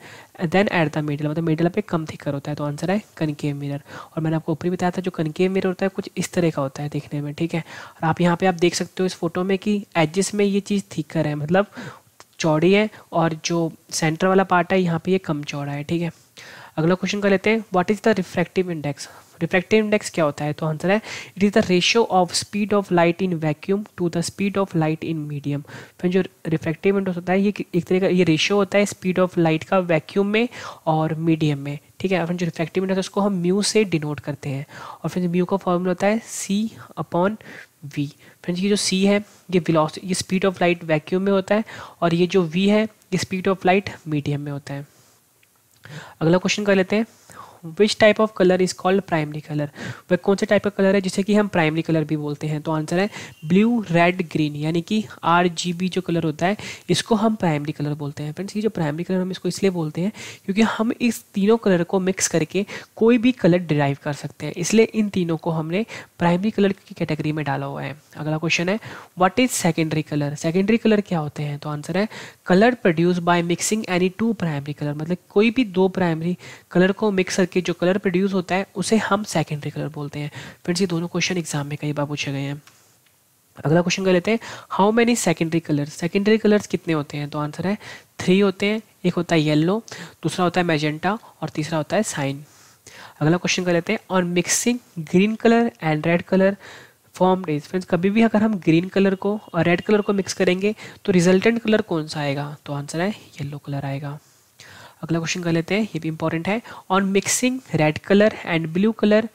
देन एट द मिडल मतलब मिडल पे कम थिकर होता है तो आंसर है कनकेव मिरर और मैंने आपको ऊपर बताया था जो कनकेव मिरर होता है कुछ इस तरह का होता है देखने में ठीक है और आप यहाँ पे आप देख सकते हो इस फोटो में कि एजेस में ये चीज़ थिकर है मतलब चौड़ी है और जो सेंटर वाला पार्ट है यहाँ पे ये कम चौड़ा है ठीक है अगला क्वेश्चन कर लेते हैं what is the refractive index refractive index क्या होता है तो आंसर है it is the ratio of speed of light in vacuum to the speed of light in medium फिर जो रिफ्रैक्टिव इंडेक्स होता है ये एक तरह का ये रेशियो होता है स्पीड ऑफ लाइट का वैक्यूम में और मीडियम में ठीक है फिर जो रिफ्रैक्टिव इंडेक्स उसको हम म्यू से डिनोट करते हैं और फिर म्यू का फॉर्मूला होता है सी अपॉन वी फ्रेंड्स ये जो सी है ये ये स्पीड ऑफ लाइट वैक्यूम में होता है और ये जो वी है ये स्पीड ऑफ लाइट मीडियम में होता है अगला क्वेश्चन कर लेते हैं which type of colour is called primary colour वह कौन से टाइप का कलर है जिसे कि हम प्राइमरी कलर भी बोलते हैं तो आंसर है ब्लू रेड ग्रीन यानी कि आर जो कलर होता है इसको हम प्राइमरी कलर बोलते हैं फ्रेंड्स ये जो प्राइमरी कलर हम इसको इसलिए बोलते हैं क्योंकि हम इस तीनों कलर को मिक्स करके कोई भी कलर डिराइव कर सकते हैं इसलिए इन तीनों को हमने प्राइमरी कलर की कैटेगरी में डाला हुआ है अगला क्वेश्चन है what is secondary colour secondary colour क्या होते हैं तो आंसर है colour produce by mixing any two primary colour मतलब कोई भी दो प्राइमरी कलर को मिक्स करके जो कलर प्रोड्यूस होता है उसे हम सेकेंडरी कलर बोलते हैं फ्रेंड्स ये दोनों क्वेश्चन एग्जाम में कई बार पूछे गए हैं अगला क्वेश्चन कर लेते हैं how many secondary colour secondary colours कितने होते हैं तो आंसर है थ्री होते हैं एक होता है येल्लो दूसरा होता है मैजेंटा और तीसरा होता है साइन अगला क्वेश्चन कर लेते हैं और mixing green colour and red colour formed is friends कभी भी अगर हम ग्रीन कलर को और रेड कलर को मिक्स करेंगे तो रिजल्टेंट कलर कौन सा आएगा तो आंसर है येलो कलर आएगा अगला क्वेश्चन कर लेते हैं ये भी इंपॉर्टेंट है on mixing red colour and blue colour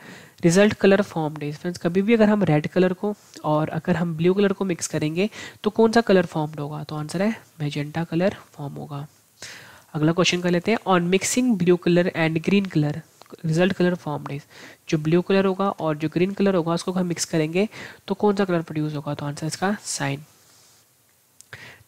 result colour formed is friends कभी भी अगर हम रेड कलर को और अगर हम ब्लू कलर को मिक्स करेंगे तो कौन सा कलर फॉर्म्ड होगा तो आंसर है मेजेंटा कलर फॉर्म होगा अगला क्वेश्चन कर लेते हैं on mixing blue colour and green colour result colour formed is जो ब्लू कलर होगा और जो ग्रीन कलर होगा उसको हम मिक्स करेंगे तो कौन सा कलर प्रोड्यूस होगा तो आंसर इसका cyan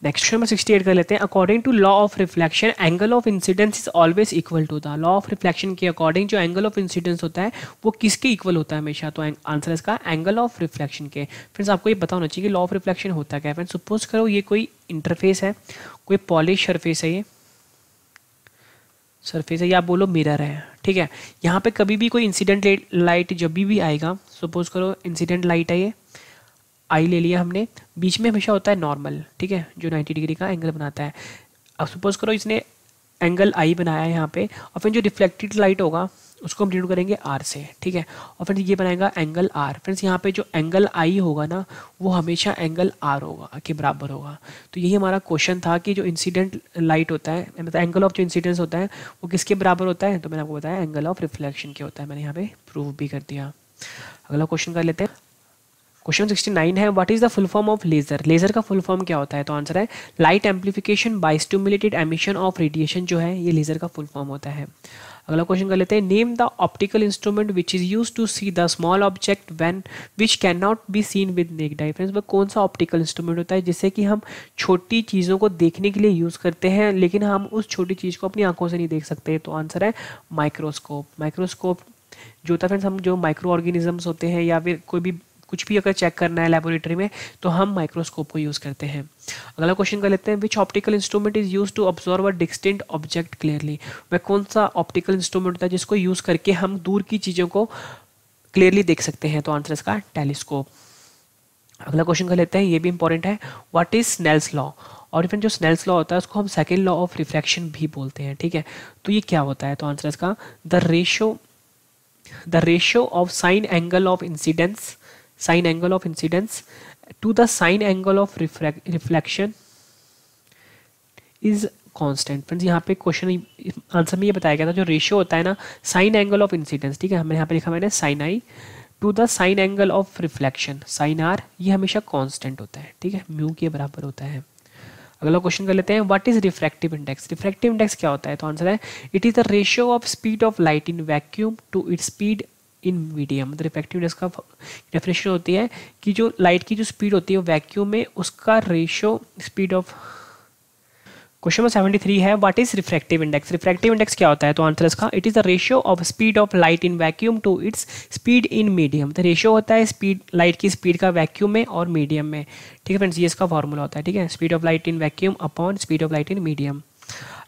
next question sixty eight कर लेते हैं according to law of reflection angle of incidence is always equal to the law of reflection के अकॉर्डिंग जो एंगल ऑफ इंसिडेंस होता है वो किसके इक्वल होता है हमेशा तो आंसर इसका एंगल ऑफ रिफ्लेक्शन के फ्रेंड्स आपको ये बताना चाहिए कि लॉ ऑफ रिफ्लेक्शन होता क्या है फ्रेंड सपोज करो ये कोई इंटरफेस है कोई पॉलिश सरफेस है ये सरफेस है या आप बोलो मिरर है ठीक है यहाँ पे कभी भी कोई इंसिडेंट लाइट जब भी भी आएगा सपोज करो इंसिडेंट लाइट है ये आई ले लिया हमने बीच में हमेशा होता है नॉर्मल ठीक है जो 90 डिग्री का एंगल बनाता है अब सपोज करो इसने एंगल आई बनाया है यहाँ पे और फिर जो रिफ्लेक्टेड लाइट होगा उसको हम डिनोट करेंगे आर से ठीक है और फ्रेंड्स ये बनाएगा एंगल आर फ्रेंड्स यहाँ पे जो एंगल आई होगा ना वो हमेशा एंगल आर होगा के बराबर होगा तो यही हमारा क्वेश्चन था कि जो इंसिडेंट लाइट होता है मतलब एंगल ऑफ जो इंसिडेंस होता है वो किसके बराबर होता है तो मैंने आपको बताया एंगल ऑफ रिफ्लेक्शन के होता है मैंने यहाँ पे प्रूव भी कर दिया अगला क्वेश्चन कर लेते हैं क्वेश्चन 69 है what is the full form of laser laser का फुल फॉर्म क्या होता है तो आंसर है light amplification by stimulated emission of radiation जो है ये लेजर का फुल फॉर्म होता है अगला क्वेश्चन कर लेते हैं name the optical instrument which is use to see the small object when which can not be seen with naked difference friends वह कौन सा ऑप्टिकल इंस्ट्रूमेंट होता है जिससे कि हम छोटी चीज़ों को देखने के लिए यूज़ करते हैं लेकिन हम उस छोटी चीज़ को अपनी आंखों से नहीं देख सकते तो आंसर है माइक्रोस्कोप माइक्रोस्कोप जो होता है फ्रेंड्स हम जो माइक्रो ऑर्गेनिजम्स होते हैं या फिर कोई भी कुछ भी अगर चेक करना है लेबोरेटरी में तो हम माइक्रोस्कोप को यूज़ करते हैं अगला क्वेश्चन कर लेते हैं which optical instrument is use to observe a distant object clearly वह कौन सा ऑप्टिकल इंस्ट्रूमेंट होता है जिसको यूज़ करके हम दूर की चीज़ों को क्लियरली देख सकते हैं तो आंसर इसका टेलीस्कोप अगला क्वेश्चन कर लेते हैं ये भी इंपॉर्टेंट है व्हाट इज स्नेल्स लॉ और इवन जो स्नेल्स लॉ होता है उसको हम सेकेंड लॉ ऑफ रिफ्लेक्शन भी बोलते हैं ठीक है तो ये क्या होता है तो आंसर इसका the ratio the ratio of sine angle of incidence sine angle of incidence to the sine angle of reflection is constant friends यहाँ पे क्वेश्चन आंसर में ये बताया गया था जो रेशियो होता है ना साइन एंगल ऑफ इंसिडेंस ठीक है हमने यहाँ पे लिखा मैंने sine i to the sine angle of reflection sine r ये हमेशा कॉन्स्टेंट होता है ठीक है म्यू के बराबर होता है अगला क्वेश्चन कर लेते हैं what is refractive index refractive index क्या होता है तो आंसर है it is the ratio of speed of light in vacuum to it speed in medium मतलब इफेक्टिवनेस का डेफिनेशन होती है कि जो लाइट की जो स्पीड होती है वैक्यूम में उसका ratio speed of question number seventy three है what is refractive index refractive index क्या होता है तो आंसर इसका it is the ratio of speed of light in vacuum to its speed in medium तो रेशियो होता है स्पीड लाइट की स्पीड का वैक्यूम में और मीडियम में ठीक है फ्रेंड्स ये इसका फॉर्मूला होता है ठीक है speed of light in vacuum upon speed of light in medium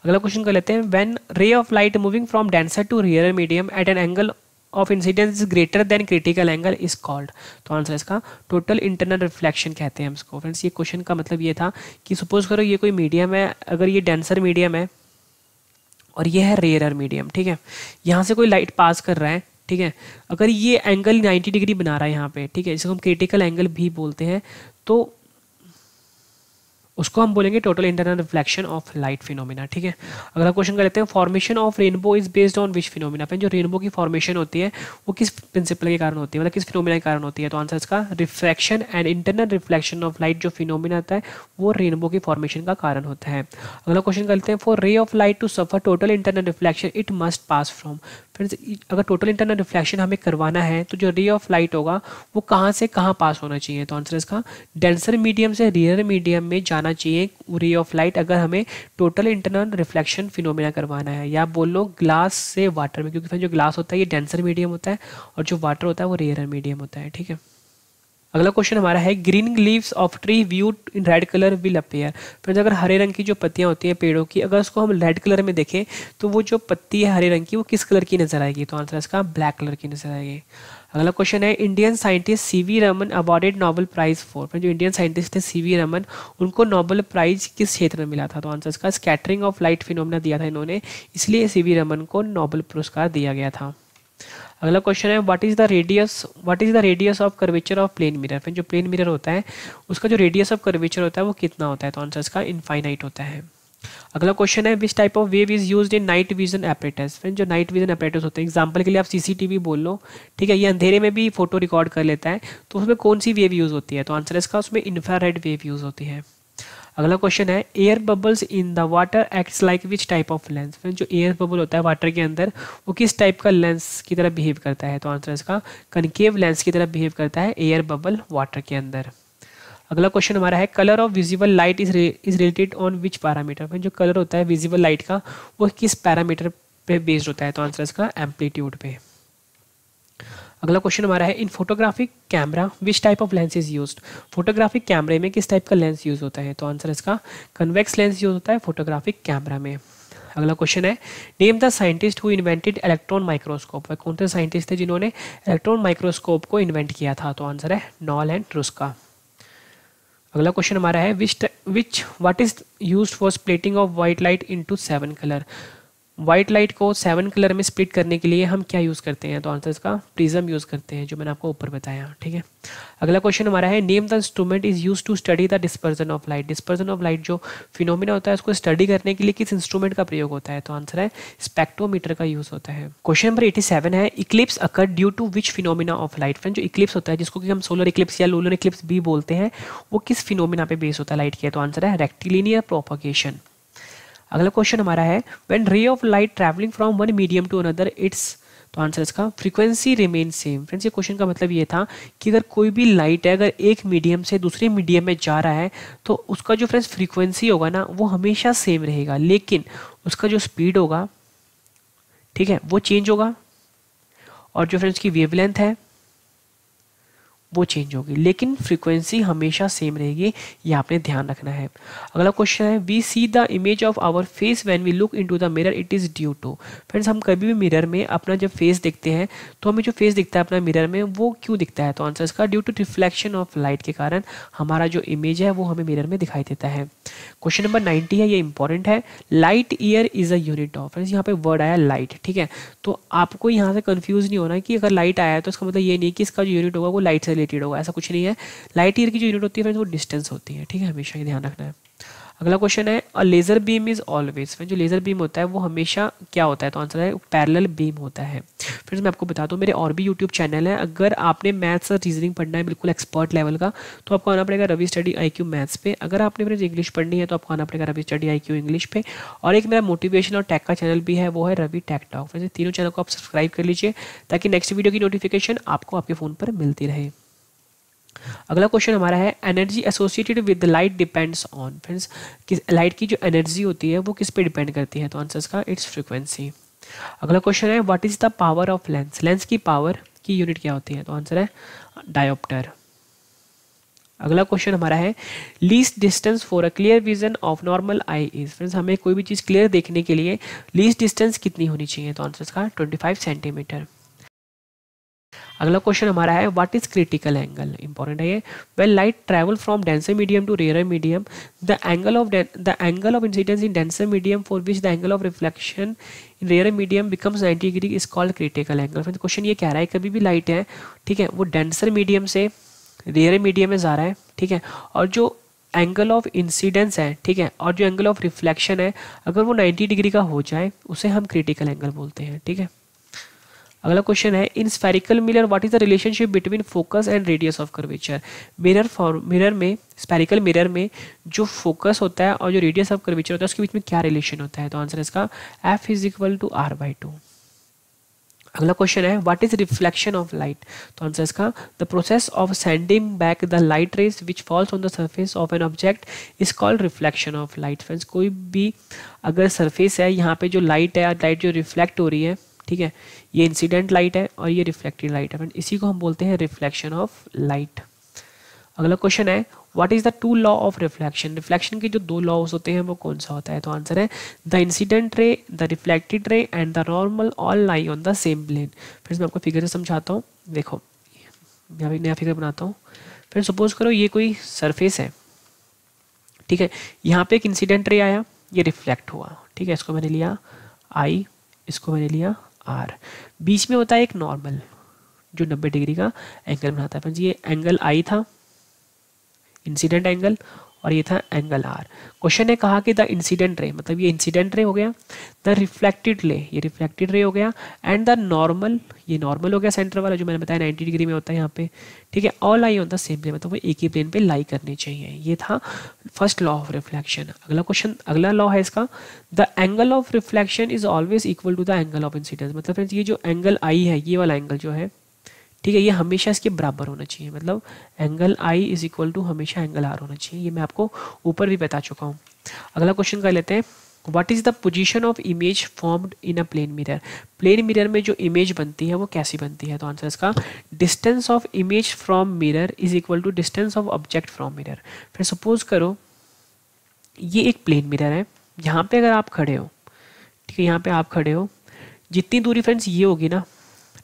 अगला क्वेश्चन कर लेते हैं when ray of light moving from denser to rear medium at an angle of incidence is greater than critical angle is called तो आंसर इसका टोटल इंटरनल रिफ्लेक्शन कहते हैं हम इसको फ्रेंड्स ये क्वेश्चन का मतलब ये था कि सपोज करो ये कोई मीडियम है अगर ये डेंसर मीडियम है और ये है रेयर मीडियम ठीक है यहाँ से कोई लाइट पास कर रहा है ठीक है अगर ये एंगल 90 डिग्री बना रहा है यहाँ पे ठीक है जिसको हम क्रिटिकल एंगल भी बोलते हैं तो उसको हम बोलेंगे total internal reflection of light phenomena ठीक है अगला क्वेश्चन कर लेते हैं formation of rainbow is based on which phenomena फिर जो रेनबो की फॉर्मेशन होती है वो किस प्रिंसिपल के कारण होती है मतलब किस फिनोमिना के कारण होती है तो आंसर इसका reflection and internal reflection of light जो फिनोमिना होता है वो रेनबो की फॉर्मेशन का कारण होता है अगला क्वेश्चन कर लेते हैं for ray of light to suffer total internal reflection it must pass from friends अगर टोटल इंटरनल रिफ्लेक्शन हमें करवाना है तो जो रे ऑफ लाइट होगा वो कहाँ से कहाँ पास होना चाहिए तो आंसर इसका डेंसर मीडियम से रेयर मीडियम में जाना आना चाहिए रे ऑफ लाइट अगर हमें टोटल इंटरनल रिफ्लेक्शन फिनोमिना करवाना है या बोल लो ग्लास से वाटर में क्योंकि जो ग्लास होता है ये डेंसर मीडियम होता है और जो वाटर होता है वो रेयर मीडियम होता है ठीक है अगला क्वेश्चन हमारा है green leaves of tree view in red colour will appear friends अगर हरे रंग की जो पत्तियां होती हैं पेड़ों की अगर उसको हम रेड कलर में देखें तो वो जो पत्ती है हरे रंग की वो किस कलर की नज़र आएगी तो आंसर इसका ब्लैक कलर की नज़र आएगी अगला क्वेश्चन है Indian scientist CV Raman awarded Nobel prize for जो इंडियन साइंटिस्ट थे सीवी रमन उनको नोबेल प्राइज किस क्षेत्र में मिला था तो आंसर इसका स्कैटरिंग ऑफ लाइट फिनोमना दिया था इन्होंने इसलिए सीवी रमन को नोबेल पुरस्कार दिया गया था अगला क्वेश्चन है what is the radius what is the radius of curvature of plane mirror फिर जो प्लेन मिरर होता है उसका जो रेडियस ऑफ कर्वेचर होता है वो कितना होता है तो आंसर इसका इनफाइनाइट होता है अगला क्वेश्चन है which type of wave is use in night vision apparatus friend जो नाइट विजन अपरेटस होते हैं एग्जाम्पल के लिए आप सीसीटीवी बोल लो ठीक है ये अंधेरे में भी फोटो रिकॉर्ड कर लेता है तो उसमें कौन सी वेव यूज़ होती है तो आंसर इसका उसमें इंफ्रारेड वेव यूज़ होती है अगला क्वेश्चन है air bubbles in the water acts like which type of lens friend जो एयर बबल होता है वाटर के अंदर वो किस टाइप का लेंस की तरह बिहेव करता है तो आंसर इसका कनकेव लेंस की तरह बिहेव करता है एयर बबल वाटर के अंदर अगला क्वेश्चन हमारा है colour of visible light is is related on which parameter जो कलर होता है विजिबल लाइट का वो किस पैरामीटर पे बेस्ड होता है तो आंसर इसका एम्पलीट्यूड पे अगला क्वेश्चन हमारा है in photographic camera which type of lens is use photographic कैमरे में किस टाइप का लेंस यूज होता है तो आंसर इसका कन्वेक्स लेंस यूज होता है फोटोग्राफिक कैमरा में अगला क्वेश्चन है name the scientist who invented electron microscope कौन से साइंटिस्ट थे जिन्होंने इलेक्ट्रॉन माइक्रोस्कोप को इन्वेंट किया था तो आंसर है नॉल एंड ट्रुस्का अगला क्वेश्चन हमारा है which which what is use for splitting of white light into seven colour white light को सेवन कलर में स्प्लिट करने के लिए हम क्या यूज़ करते हैं तो आंसर इसका प्रिज्म यूज़ करते हैं जो मैंने आपको ऊपर बताया ठीक है अगला क्वेश्चन हमारा है name the instrument is use to study the dispersion of light dispersion of light जो फिनोमिना होता है उसको स्टडी करने के लिए किस इंस्ट्रूमेंट का प्रयोग होता है तो आंसर है स्पेक्ट्रोमीटर का यूज़ होता है क्वेश्चन नंबर एटी सेवन है eclipse occur due to which phenomena of light friend जो इक्लिप्स होता है जिसको कि हम सोलर इक्लिप्स या लोलर इक्लिप्स भी बोलते हैं वो किस फिनोमिना पे बेस होता है लाइट के तो आंसर है रेक्टिलीनियर प्रोपोगेशन अगला क्वेश्चन हमारा है when ray of light travelling from one medium to another its तो आंसर इसका फ्रीक्वेंसी रिमेन सेम फ्रेंड्स ये क्वेश्चन का मतलब ये था कि अगर कोई भी लाइट है अगर एक मीडियम से दूसरे मीडियम में जा रहा है तो उसका जो फ्रेंड्स फ्रीक्वेंसी होगा ना वो हमेशा सेम रहेगा लेकिन उसका जो स्पीड होगा ठीक है वो चेंज होगा और जो फ्रेंड्स की वेवलेंथ है वो चेंज होगी लेकिन फ्रीक्वेंसी हमेशा सेम रहेगी ये आपने ध्यान रखना है अगला क्वेश्चन है we see the image of our face when we look into the mirror it is due to friends हम कभी भी मिरर में अपना जब फेस देखते हैं तो हमें जो फेस दिखता है अपना मिरर में वो क्यों दिखता है तो आंसर इसका due to reflection of light के कारण हमारा जो इमेज है वो हमें मिरर में दिखाई देता है क्वेश्चन नंबर नाइन्टी है ये इंपॉर्टेंट है light year is a unit of friends यहाँ पे वर्ड आया लाइट ठीक है तो आपको यहाँ से कन्फ्यूज़ नहीं होना कि अगर लाइट आया है तो इसका मतलब ये नहीं कि इसका जो यूनिट होगा वो लाइट से रिलेटेड होगा ऐसा कुछ नहीं है लाइट ईयर की जो यूनिट होती है वो डिस्टेंस होती है ठीक है हमेशा ही ध्यान रखना है अगला क्वेश्चन है a laser beam is always friend जो लेज़र बीम होता है वो हमेशा क्या होता है तो आंसर है पैरेलल बीम होता है फ्रेंड्स मैं आपको बता दूँ मेरे और भी यूट्यूब चैनल है अगर आपने मैथ्स और रीजनिंग पढ़ना है बिल्कुल एक्सपर्ट लेवल का तो आपको आना पड़ेगा Ravi study I Q maths पे अगर आपने फ्रेंड इंग्लिश पढ़नी है तो आपको आना पड़ेगा Ravi study I Q English पे और एक मेरा मोटिवेशन और टैक का चैनल भी है वो है रवि टैक टॉक फ्रेंड्स तीनों चैनल को आप सब्सक्राइब कर लीजिए ताकि नेक्स्ट वीडियो की नोटिफिकेशन आपको आपके फ़ोन पर मिलती रहे अगला क्वेश्चन हमारा है energy associated with light depends on friends किस लाइट की जो एनर्जी होती है वो किस पे डिपेंड करती है तो आंसर इसका इट्स फ्रिक्वेंसी अगला क्वेश्चन है what is the power of lens lens की पावर की यूनिट क्या होती है तो आंसर है डायोप्टर अगला क्वेश्चन हमारा है least distance for a clear vision of normal eye is friends हमें कोई भी चीज़ क्लियर देखने के लिए लीस्ट डिस्टेंस कितनी होनी चाहिए तो आंसर इसका 25 सेंटीमीटर अगला क्वेश्चन हमारा है what is critical angle important है ये well light travel from denser medium to rare medium the angle of the angle of incidence in denser medium for which the angle of reflection in rare medium becomes 90 degree is called critical angle friend question ये कह रहा है कभी भी लाइट है ठीक है वो डेंसर मीडियम से रेयर मीडियम में जा रहा है ठीक है और जो एंगल ऑफ इंसिडेंस है ठीक है और जो एंगल ऑफ रिफ्लेक्शन है अगर वो 90 डिग्री का हो जाए उसे हम क्रिटिकल एंगल बोलते हैं ठीक है अगला क्वेश्चन है in spherical mirror what is the relationship between focus and radius of curvature mirror form mirror में स्पेरिकल मिरर में जो फोकस होता है और जो रेडियस ऑफ कर्वेचर होता है उसके बीच में क्या रिलेशन होता है तो आंसर इसका f is equal to r by two अगला क्वेश्चन है what is reflection of light तो आंसर इसका the process of sending back the light rays which falls on the surface of an object is called reflection of light friends कोई भी अगर सरफेस है यहाँ पे जो लाइट है लाइट जो रिफ्लेक्ट हो रही है ठीक है ये इंसिडेंट लाइट है और ये रिफ्लेक्टेड लाइट है इसी को हम बोलते हैं रिफ्लेक्शन ऑफ लाइट अगला क्वेश्चन है what is the two law of reflection reflection के जो दो लॉज होते हैं वो कौन सा होता है तो आंसर है the incident ray the reflected ray and the normal all lie on the same plane फिर मैं आपको फिगर से समझाता हूँ देखो मैं अभी नया फिगर बनाता हूँ फिर सपोज करो ये कोई सरफेस है ठीक है यहाँ पे एक इंसिडेंट रे आया ये रिफ्लेक्ट हुआ ठीक है इसको मैंने लिया आई इसको मैंने लिया आर बीच में होता है एक नॉर्मल जो 90 डिग्री का एंगल बनाता है ये एंगल आई था इंसिडेंट एंगल और ये था एंगल आर क्वेश्चन ने कहा कि द इंसिडेंट रे मतलब ये इंसिडेंट रे हो गया द रिफ्लेक्टेड रे ये रिफ्लेक्टेड रे हो गया एंड द नॉर्मल ये नॉर्मल हो गया सेंटर वाला जो मैंने बताया नाइन्टी डिग्री में होता है यहाँ पे ठीक है all I on the same plane मतलब वो एक ही प्लेन पे लाई करने चाहिए ये था फर्स्ट लॉ ऑफ रिफ्लेक्शन अगला क्वेश्चन अगला लॉ है इसका the angle of reflection is always equal to the angle of incidence मतलब फ्रेंड्स ये जो एंगल आई है ये वाला एंगल जो है ठीक है ये हमेशा इसके बराबर होना चाहिए मतलब angle i is equal to हमेशा एंगल आर होना चाहिए ये मैं आपको ऊपर भी बता चुका हूँ अगला क्वेश्चन कर लेते हैं what is the position of image formed in a plane mirror plane mirror में जो इमेज बनती है वो कैसी बनती है तो आंसर इसका distance of image from mirror is equal to distance of object from mirror फिर सपोज करो ये एक प्लेन मिरर है यहाँ पे अगर आप खड़े हो ठीक है यहाँ पे आप खड़े हो जितनी दूरी फ्रेंड्स ये होगी ना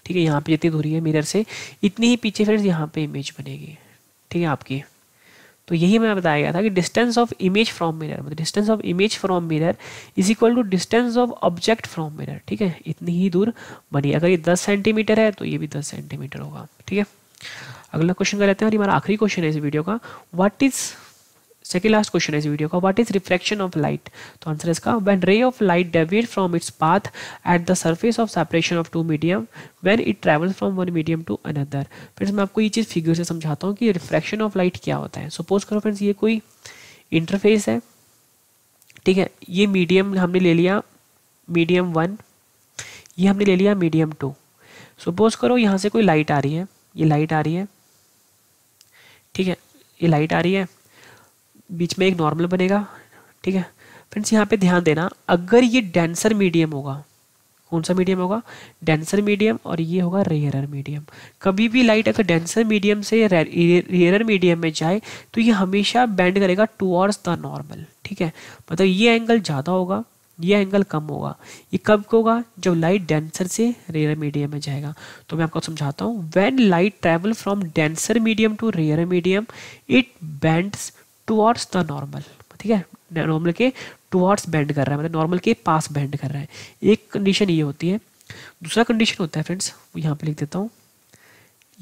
ठीक है यहाँ पे जितनी दूरी है मिरर से इतनी ही पीछे फ्रेंड्स यहाँ पे इमेज बनेगी ठीक है आपकी तो यही मैं बताया गया था कि distance of image from mirror मतलब distance of image from mirror is equal to distance of object from mirror ठीक है इतनी ही दूर बनी अगर ये दस सेंटीमीटर है तो ये भी दस सेंटीमीटर होगा ठीक है अगला क्वेश्चन कर लेते हैं और हमारा आखिरी क्वेश्चन है इस वीडियो का what is second last question है इस वीडियो का what is reflection of light तो आंसर इसका when ray of light deviate from its path at the surface of separation of two medium when it travels from one medium to another friends मैं आपको ये चीज़ फिगर से समझाता हूँ कि रिफ्लेक्शन ऑफ लाइट क्या होता है सपोज करो फ्रेंड्स ये कोई इंटरफेस है ठीक है ये मीडियम हमने ले लिया मीडियम वन ये हमने ले लिया मीडियम टू सपोज करो यहाँ से कोई लाइट आ रही है ये लाइट आ रही है ठीक है ये लाइट आ रही है बीच में एक नॉर्मल बनेगा ठीक है फ्रेंड्स यहाँ पे ध्यान देना अगर ये डेंसर मीडियम होगा कौन सा मीडियम होगा डेंसर मीडियम और ये होगा रेयरर मीडियम कभी भी लाइट अगर डेंसर मीडियम से रेयरर मीडियम में जाए तो ये हमेशा बैंड करेगा टूअर्ड्स द नॉर्मल ठीक है मतलब ये एंगल ज़्यादा होगा ये एंगल कम होगा ये कब होगा जब लाइट डेंसर से रेयर मीडियम में जाएगा तो मैं आपको समझाता हूँ when light travel from denser medium to rare medium it bends towards the normal ठीक है नॉर्मल के टुवर्ड्स बैंड कर रहा है मतलब नॉर्मल के पास बैंड कर रहा है एक कंडीशन ये होती है दूसरा कंडीशन होता है फ्रेंड्स वो यहाँ पे लिख देता हूँ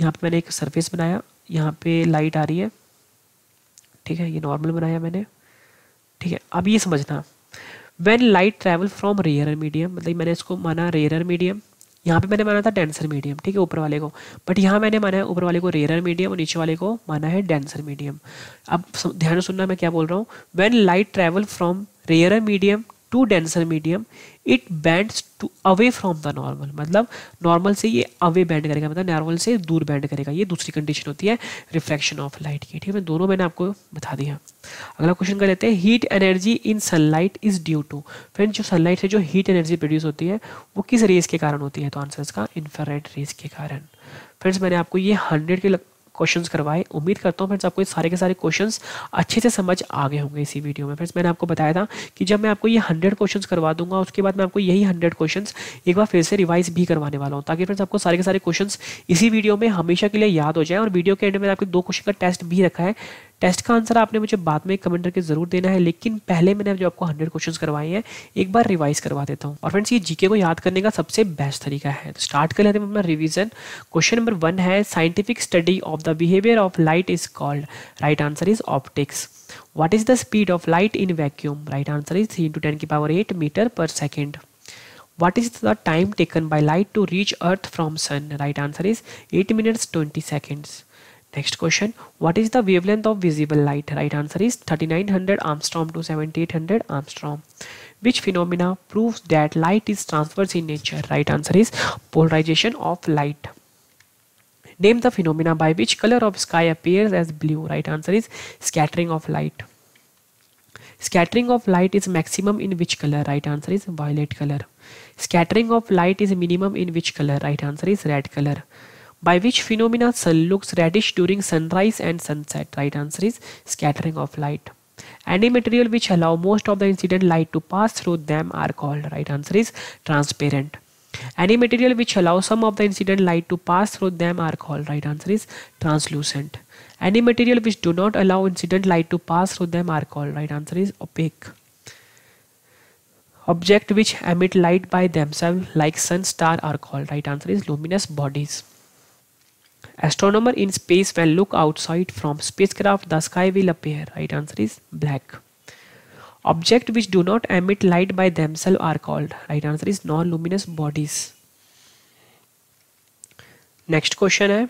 यहाँ पे मैंने एक सरफेस बनाया यहाँ पे लाइट आ रही है ठीक है ये नॉर्मल बनाया मैंने ठीक है अब ये समझना when light travel from rare medium मतलब मैंने इसको माना रेयर मीडियम यहाँ पे मैंने माना था डेंसर मीडियम ठीक है ऊपर वाले को बट यहाँ मैंने माना है ऊपर वाले को रेयर मीडियम और नीचे वाले को माना है डेंसर मीडियम अब ध्यान सुनना मैं क्या बोल रहा हूँ when light travel from rare medium to denser medium it bends to away from the normal मतलब नॉर्मल से ये अवे बैंड करेगा मतलब नॉर्मल से दूर बैंड करेगा ये दूसरी कंडीशन होती है रिफ्लेक्शन ऑफ लाइट की ठीक है दोनों मैंने आपको बता दिया अगला क्वेश्चन कर लेते हैं heat energy in sunlight is due to friends जो सनलाइट से जो हीट एनर्जी प्रोड्यूस होती है वो किस रेस के कारण होती है तो आंसर इसका इन्फ्रारेड रेस के कारण फ्रेंड्स मैंने आपको ये हंड्रेड के लग... क्वेश्चंस करवाए उम्मीद करता हूँ फ्रेंड्स आपको ये सारे के सारे क्वेश्चंस अच्छे से समझ आ गए होंगे इसी वीडियो में फ्रेंड्स मैंने आपको बताया था कि जब मैं आपको ये हंड्रेड क्वेश्चंस करवा दूंगा उसके बाद मैं आपको यही हंड्रेड क्वेश्चन एक बार फिर से रिवाइज भी करवाने वाला हूँ ताकि फ्रेंड्स आपको सारे के सारे क्वेश्चन इसी वीडियो में हमेशा के लिए याद हो जाए और वीडियो के एंड में आपके दो क्वेश्चन का टेस्ट भी रखा है टेस्ट का आंसर आपने मुझे बाद में कमेंट करके जरूर देना है लेकिन पहले मैंने जो आपको हंड्रेड क्वेश्चन करवाए हैं एक बार रिवाइज करवा देता हूँ और फ्रेंड्स ये जीके को याद करने का सबसे बेस्ट तरीका है तो स्टार्ट कर लेते हैं अपना रिविजन क्वेश्चन नंबर वन है scientific study of the behaviour of light is called right answer is optics what is the speed of light in vacuum right answer is three into की power eight metre per second what is the time taken by light to reach earth from sun right answer is eight minutes twenty seconds Next question, what is the wavelength of visible light? Right answer is 3900 Armstrong to 7800 Armstrong. Which phenomena proves that light is transverse in nature? Right answer is polarization of light. Name the phenomena by which color of sky appears as blue. Right answer is scattering of light. Scattering of light is maximum in which color? Right answer is violet color. Scattering of light is minimum in which color? Right answer is red color by which phenomena sun looks reddish during sunrise and sunset right answer is scattering of light any material which allow most of the incident light to pass through them are called right answer is transparent any material which allow some of the incident light to pass through them are called right answer is translucent any material which do not allow incident light to pass through them are called right answer is opaque object which emit light by themselves like sun star are called right answer is luminous bodies Astronomer in space will look outside from spacecraft, the sky will appear. Right answer is black. Object which do not emit light by themselves are called. Right answer is non-luminous bodies. Next question is,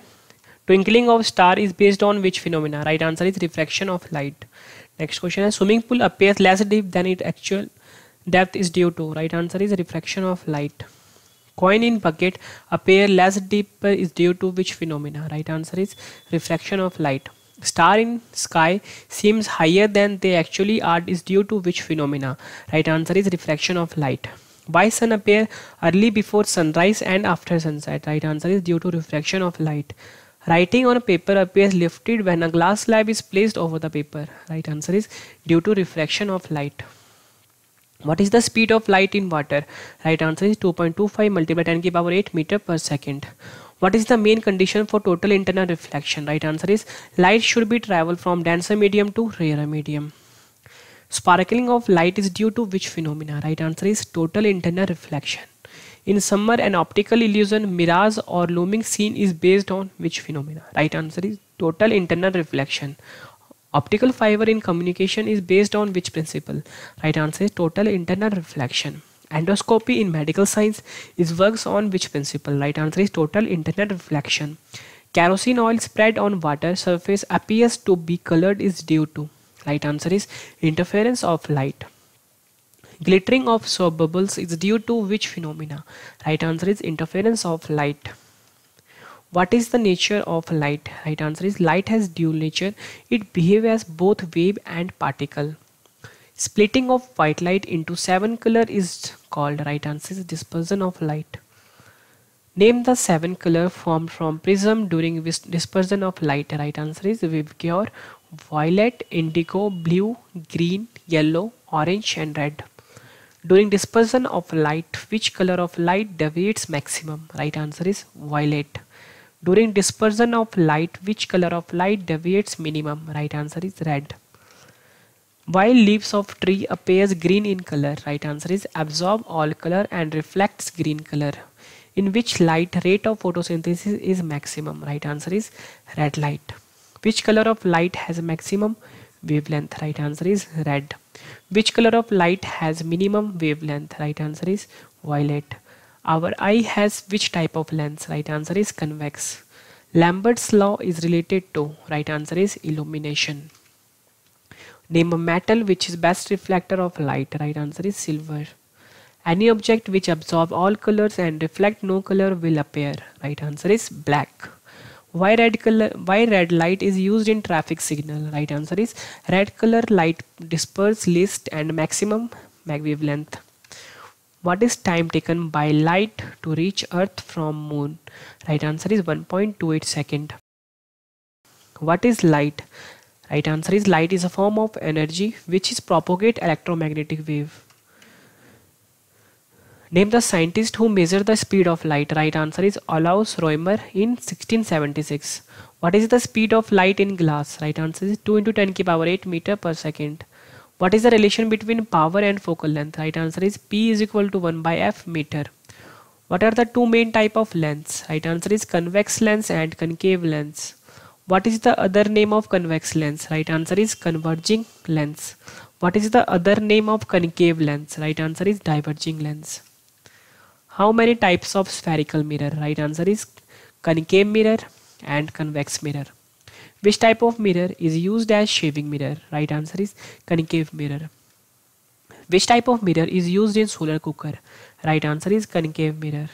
twinkling of star is based on which phenomena? Right answer is reflection of light. Next question is, swimming pool appears less deep than its actual depth is due to. Right answer is reflection of light coin in bucket appear less deep is due to which phenomena right answer is refraction of light star in sky seems higher than they actually are is due to which phenomena right answer is refraction of light why sun appear early before sunrise and after sunset right answer is due to refraction of light writing on a paper appears lifted when a glass slab is placed over the paper right answer is due to refraction of light what is the speed of light in water right answer is 2.25 multiplied 10 to the power 8 meter per second what is the main condition for total internal reflection right answer is light should be travel from denser medium to rarer medium sparkling of light is due to which phenomena right answer is total internal reflection in summer an optical illusion mirage or looming scene is based on which phenomena right answer is total internal reflection Optical fiber in communication is based on which principle? Right answer is total internal reflection. Endoscopy in medical science is works on which principle? Right answer is total internal reflection. Kerosene oil spread on water surface appears to be colored is due to. Right answer is interference of light. Glittering of soap bubbles is due to which phenomena? Right answer is interference of light what is the nature of light right answer is light has dual nature it behaves as both wave and particle splitting of white light into seven color is called right answer is dispersion of light name the seven color formed from prism during dispersion of light right answer is Vivgyor violet indigo blue green yellow orange and red during dispersion of light which color of light deviates maximum right answer is violet during dispersion of light which color of light deviates minimum right answer is red while leaves of tree appears green in color right answer is absorb all color and reflects green color in which light rate of photosynthesis is maximum right answer is red light which color of light has maximum wavelength right answer is red which color of light has minimum wavelength right answer is violet our eye has which type of lens right answer is convex lambert's law is related to right answer is illumination name a metal which is best reflector of light right answer is silver any object which absorb all colors and reflect no color will appear right answer is black why red color why red light is used in traffic signal right answer is red color light disperse least and maximum wavelength what is time taken by light to reach earth from moon right answer is 1.28 second what is light right answer is light is a form of energy which is propagate electromagnetic wave Name the scientist who measured the speed of light. Right answer is Olaus Roemer in 1676. What is the speed of light in glass? Right answer is 2 into 10 to the power 8 meter per second. What is the relation between power and focal length? Right answer is P is equal to 1 by F meter. What are the two main type of lens? Right answer is convex lens and concave lens. What is the other name of convex lens? Right answer is converging lens. What is the other name of concave lens? Right answer is diverging lens. How many types of spherical mirror? Right answer is concave mirror and convex mirror. Which type of mirror is used as shaving mirror? Right answer is concave mirror. Which type of mirror is used in solar cooker? Right answer is concave mirror.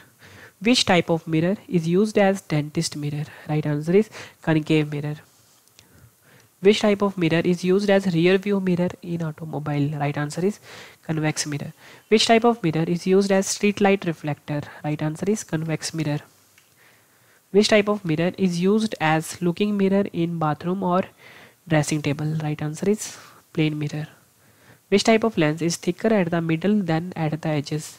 Which type of mirror is used as dentist mirror? Right answer is concave mirror. Which type of mirror is used as rear view mirror in automobile? Right answer is convex mirror. Which type of mirror is used as street light reflector? Right answer is convex mirror which type of mirror is used as looking mirror in bathroom or dressing table right answer is plain mirror which type of lens is thicker at the middle than at the edges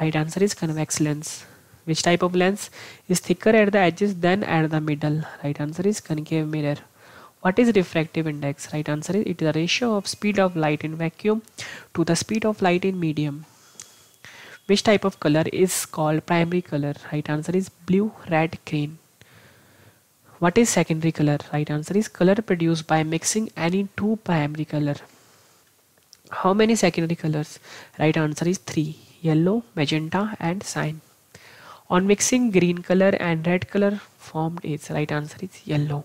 right answer is convex lens which type of lens is thicker at the edges than at the middle right answer is concave mirror what is refractive index right answer is it is the ratio of speed of light in vacuum to the speed of light in medium which type of color is called primary color right answer is blue red green what is secondary color right answer is color produced by mixing any two primary color how many secondary colors right answer is 3 yellow magenta and cyan on mixing green color and red color formed is right answer is yellow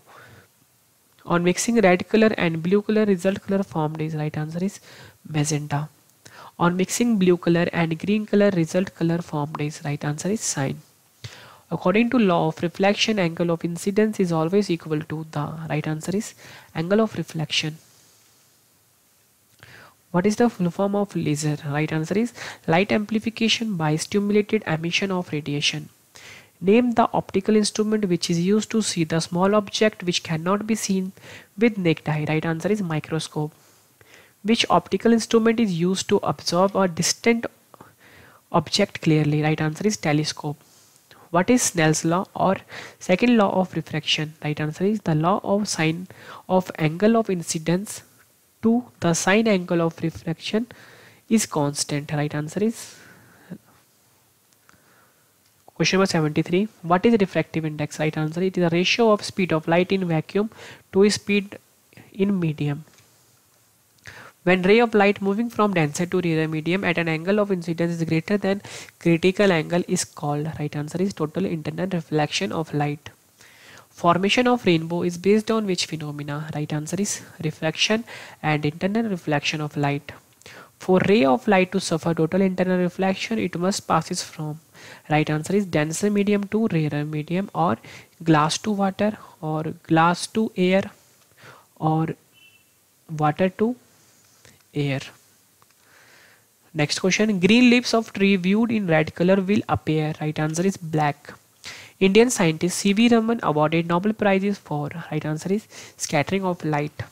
on mixing red color and blue color result color formed is right answer is magenta on mixing blue color and green color result color formed is right answer is sine according to law of reflection angle of incidence is always equal to the right answer is angle of reflection what is the full form of laser right answer is light amplification by stimulated emission of radiation name the optical instrument which is used to see the small object which cannot be seen with naked eye right answer is microscope which optical instrument is used to observe a distant object clearly right answer is telescope what is Snell's law or second law of refraction right answer is the law of sine of angle of incidence to the sine angle of refraction is constant right answer is question number 73 what is refractive index right answer it is the ratio of speed of light in vacuum to speed in medium when ray of light moving from denser to rarer medium at an angle of incidence is greater than critical angle is called. Right answer is total internal reflection of light. Formation of rainbow is based on which phenomena? Right answer is reflection and internal reflection of light. For ray of light to suffer total internal reflection, it must passes from. Right answer is denser medium to rarer medium or glass to water or glass to air or water to air. Next question green leaves of tree viewed in red color will appear. Right answer is black. Indian scientist C.V. Raman awarded Nobel Prizes for right answer is scattering of light.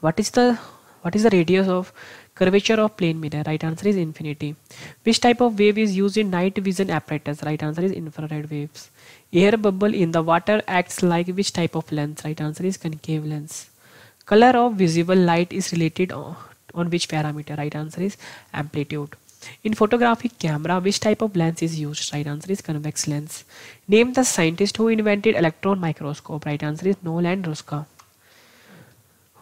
What is the what is the radius of curvature of plane mirror? Right answer is infinity. Which type of wave is used in night vision apparatus? Right answer is infrared waves. Air bubble in the water acts like which type of lens? Right answer is concave lens. Color of visible light is related on which parameter right answer is amplitude in photographic camera which type of lens is used right answer is convex lens name the scientist who invented electron microscope right answer is nolan roska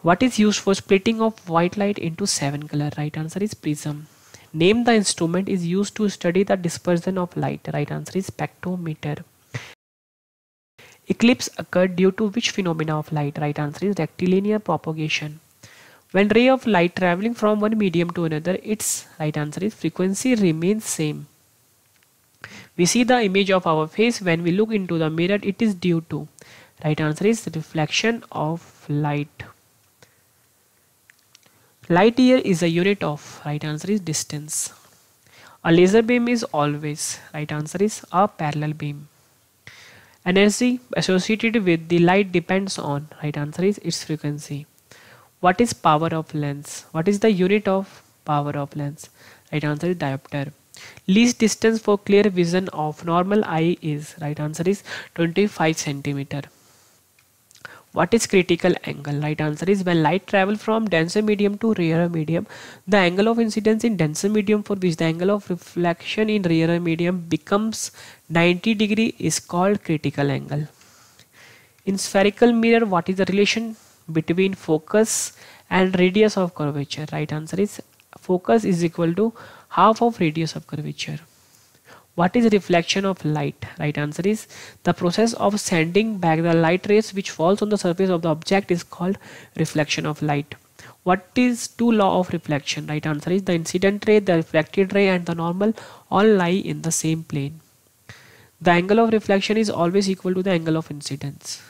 what is used for splitting of white light into seven color right answer is prism name the instrument is used to study the dispersion of light right answer is spectrometer eclipse occurred due to which phenomena of light right answer is rectilinear propagation when ray of light traveling from one medium to another, its right answer is frequency remains same. We see the image of our face when we look into the mirror, it is due to. Right answer is reflection of light. Light year is a unit of. Right answer is distance. A laser beam is always. Right answer is a parallel beam. Energy associated with the light depends on. Right answer is its frequency what is power of lens what is the unit of power of lens right answer is diopter least distance for clear vision of normal eye is right answer is 25 centimeter what is critical angle right answer is when light travel from denser medium to rarer medium the angle of incidence in denser medium for which the angle of reflection in rarer medium becomes 90 degree is called critical angle in spherical mirror what is the relation between focus and radius of curvature right answer is focus is equal to half of radius of curvature what is reflection of light right answer is the process of sending back the light rays which falls on the surface of the object is called reflection of light what is two law of reflection right answer is the incident ray the reflected ray and the normal all lie in the same plane the angle of reflection is always equal to the angle of incidence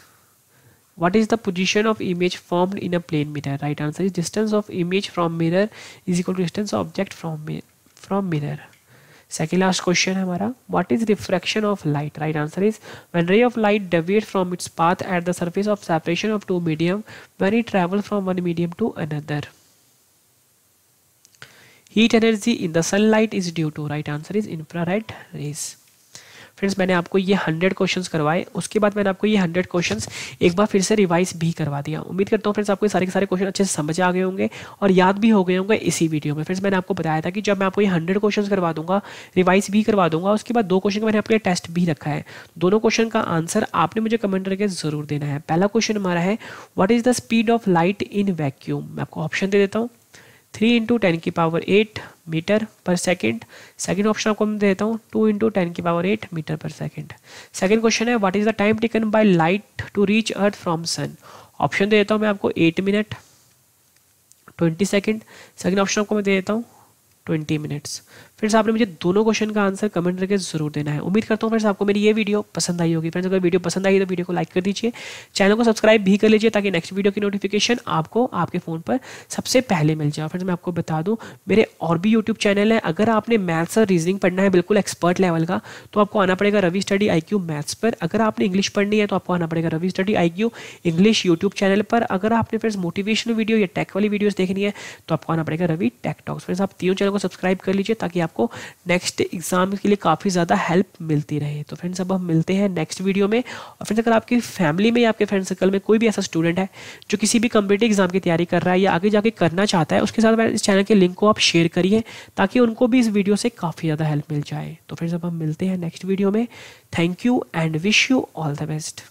what is the position of image formed in a plane mirror right answer is distance of image from mirror is equal to distance of object from mirror from mirror second last question है what is refraction of light right answer is when ray of light deviates from its path at the surface of separation of two medium when it travels from one medium to another heat energy in the sunlight is due to right answer is infrared rays friends मैंने आपको ये हंड्रेड क्वेश्चन करवाए उसके बाद मैंने आपको ये हंड्रेड क्वेश्चन एक बार फिर से रिवाइज भी करवा दिया उम्मीद करता हूँ फ्रेंड्स आपको सारे के सारे क्वेश्चन अच्छे से समझ आ गए होंगे और याद भी हो गए होंगे इसी वीडियो में फ्रेंड्स मैंने आपको बताया था कि जब मैं आपको ये हंड्रेड क्वेश्चन करवा दूंगा रिवाइज भी करवा दूंगा उसके बाद दो क्वेश्चन मैंने आपके टेस्ट भी रखा है दोनों क्वेश्चन का आंसर आपने मुझे कमेंट करके जरूर देना है पहला क्वेश्चन हमारा है what is the speed of light in vacuum मैं आपको ऑप्शन दे देता हूँ थ्री इंटू टेन की power eight metre per second second option आपको मैं देता हूँ टू इंटू टेन की power eight metre per second second question है what is the time taken by light to reach earth from sun option दे देता हूँ मैं आपको eight minute twenty second second option आपको मैं दे देता हूँ ट्वेंटी मिनट्स फ्रेंड्स आपने मुझे दोनों क्वेश्चन का आंसर कमेंट करके जरूर देना है उम्मीद करता हूँ फ्रेंड्स आपको मेरी ये वीडियो पसंद आई होगी फ्रेंड्स अगर वीडियो पसंद आई तो वीडियो को लाइक कर दीजिए चैनल को सब्सक्राइब भी कर लीजिए ताकि नेक्स्ट वीडियो की नोटिफिकेशन आपको आपके फ़ोन पर सबसे पहले मिल जाए फ्रेंड्स मैं आपको बता दूँ मेरे और भी यूट्यूब चैनल है अगर आपने मैथ्स और रीजनिंग पढ़ना है बिल्कुल एक्सपर्ट लेवल का तो आपको आना पड़ेगा Ravi study I Q maths पर अगर आपने इंग्लिश पढ़नी है तो आपको आना पड़ेगा Ravi study I Q English YouTube channel पर अगर आपने फ्रेंड्स मोटिवेशनल वीडियो या टेक वाली वीडियोज़ देखनी है तो आपको आना पड़ेगा रवि टेक टॉक्स फ्रेंड्स आप तीनों चैनल को सब्सक्राइब कर लीजिए ताकि आप आपको नेक्स्ट एग्जाम के लिए काफ़ी ज़्यादा हेल्प मिलती रहे तो फ्रेंड्स अब हम मिलते हैं नेक्स्ट वीडियो में और फ्रेंड्स अगर आपकी फैमिली में या आपके फ्रेंड सर्कल में कोई भी ऐसा स्टूडेंट है जो किसी भी कम्पिटेटिव एग्जाम की तैयारी कर रहा है या आगे जाके करना चाहता है उसके साथ इस चैनल के लिंक को आप शेयर करिए ताकि उनको भी इस वीडियो से काफ़ी ज़्यादा हेल्प मिल जाए तो फ्रेंड्स अब हम मिलते हैं नेक्स्ट वीडियो में thank you and wish you all the best